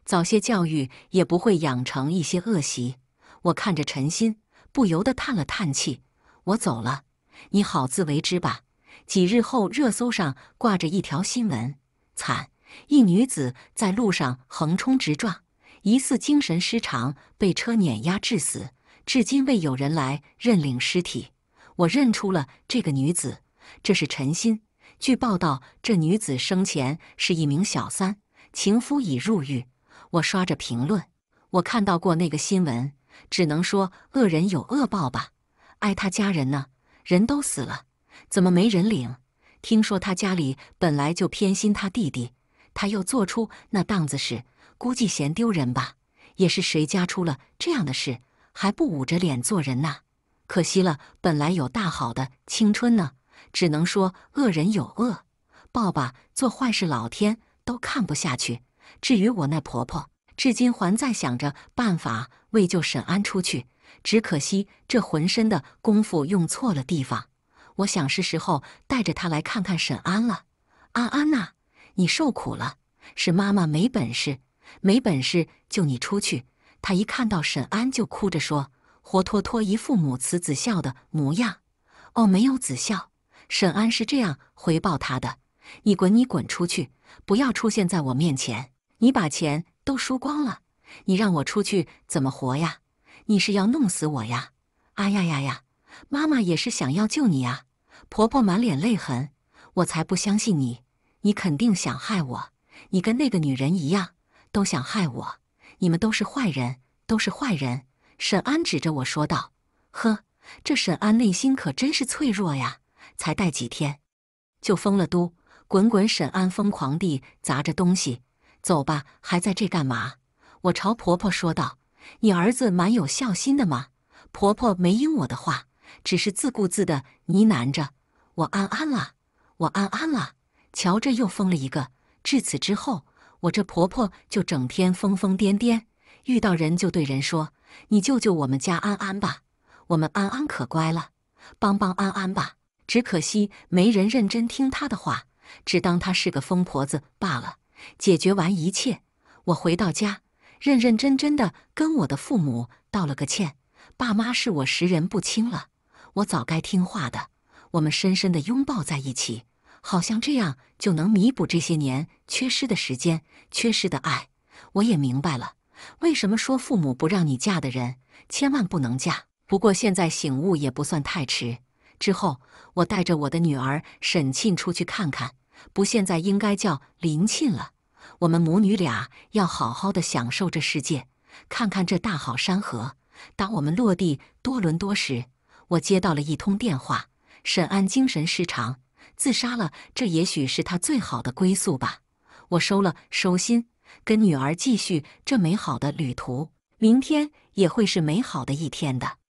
早些教育也不会养成一些恶习。我看着陈鑫，不由得叹了叹气。我走了。你好自为之吧。几日后，热搜上挂着一条新闻：惨，一女子在路上横冲直撞，疑似精神失常，被车碾压致死，至今未有人来认领尸体。我认出了这个女子，这是陈心。据报道，这女子生前是一名小三，情夫已入狱。我刷着评论，我看到过那个新闻，只能说恶人有恶报吧。爱他家人呢。人都死了，怎么没人领？听说他家里本来就偏心他弟弟，他又做出那档子事，估计嫌丢人吧？也是谁家出了这样的事，还不捂着脸做人呐？可惜了，本来有大好的青春呢。只能说恶人有恶报吧，做坏事老天都看不下去。至于我那婆婆，至今还在想着办法为救沈安出去。只可惜，这浑身的功夫用错了地方。我想是时候带着他来看看沈安了。安安呐，你受苦了，是妈妈没本事，没本事救你出去。他一看到沈安就哭着说，活脱脱一副母慈子孝的模样。哦，没有子孝，沈安是这样回报他的。你滚，你滚出去，不要出现在我面前。你把钱都输光了，你让我出去怎么活呀？你是要弄死我呀！啊呀呀呀！妈妈也是想要救你呀！婆婆满脸泪痕，我才不相信你，你肯定想害我，你跟那个女人一样，都想害我，你们都是坏人，都是坏人！沈安指着我说道：“呵，这沈安内心可真是脆弱呀！才待几天，就疯了都！”滚滚，沈安疯狂地砸着东西。走吧，还在这干嘛？我朝婆婆说道。你儿子蛮有孝心的嘛，婆婆没应我的话，只是自顾自的呢喃着：“我安安了，我安安了。”瞧着又疯了一个。至此之后，我这婆婆就整天疯疯癫癫，遇到人就对人说：“你救救我们家安安吧，我们安安可乖了，帮帮安安吧。”只可惜没人认真听她的话，只当她是个疯婆子罢了。解决完一切，我回到家。认认真真的跟我的父母道了个歉，爸妈是我识人不清了，我早该听话的。我们深深的拥抱在一起，好像这样就能弥补这些年缺失的时间、缺失的爱。我也明白了，为什么说父母不让你嫁的人，千万不能嫁。不过现在醒悟也不算太迟。之后，我带着我的女儿沈沁出去看看，不，现在应该叫林沁了。我们母女俩要好好的享受这世界，看看这大好山河。当我们落地多伦多时，我接到了一通电话，沈安精神失常，自杀了。这也许是他最好的归宿吧。我收了收心，跟女儿继续这美好的旅途。明天也会是美好的一天的。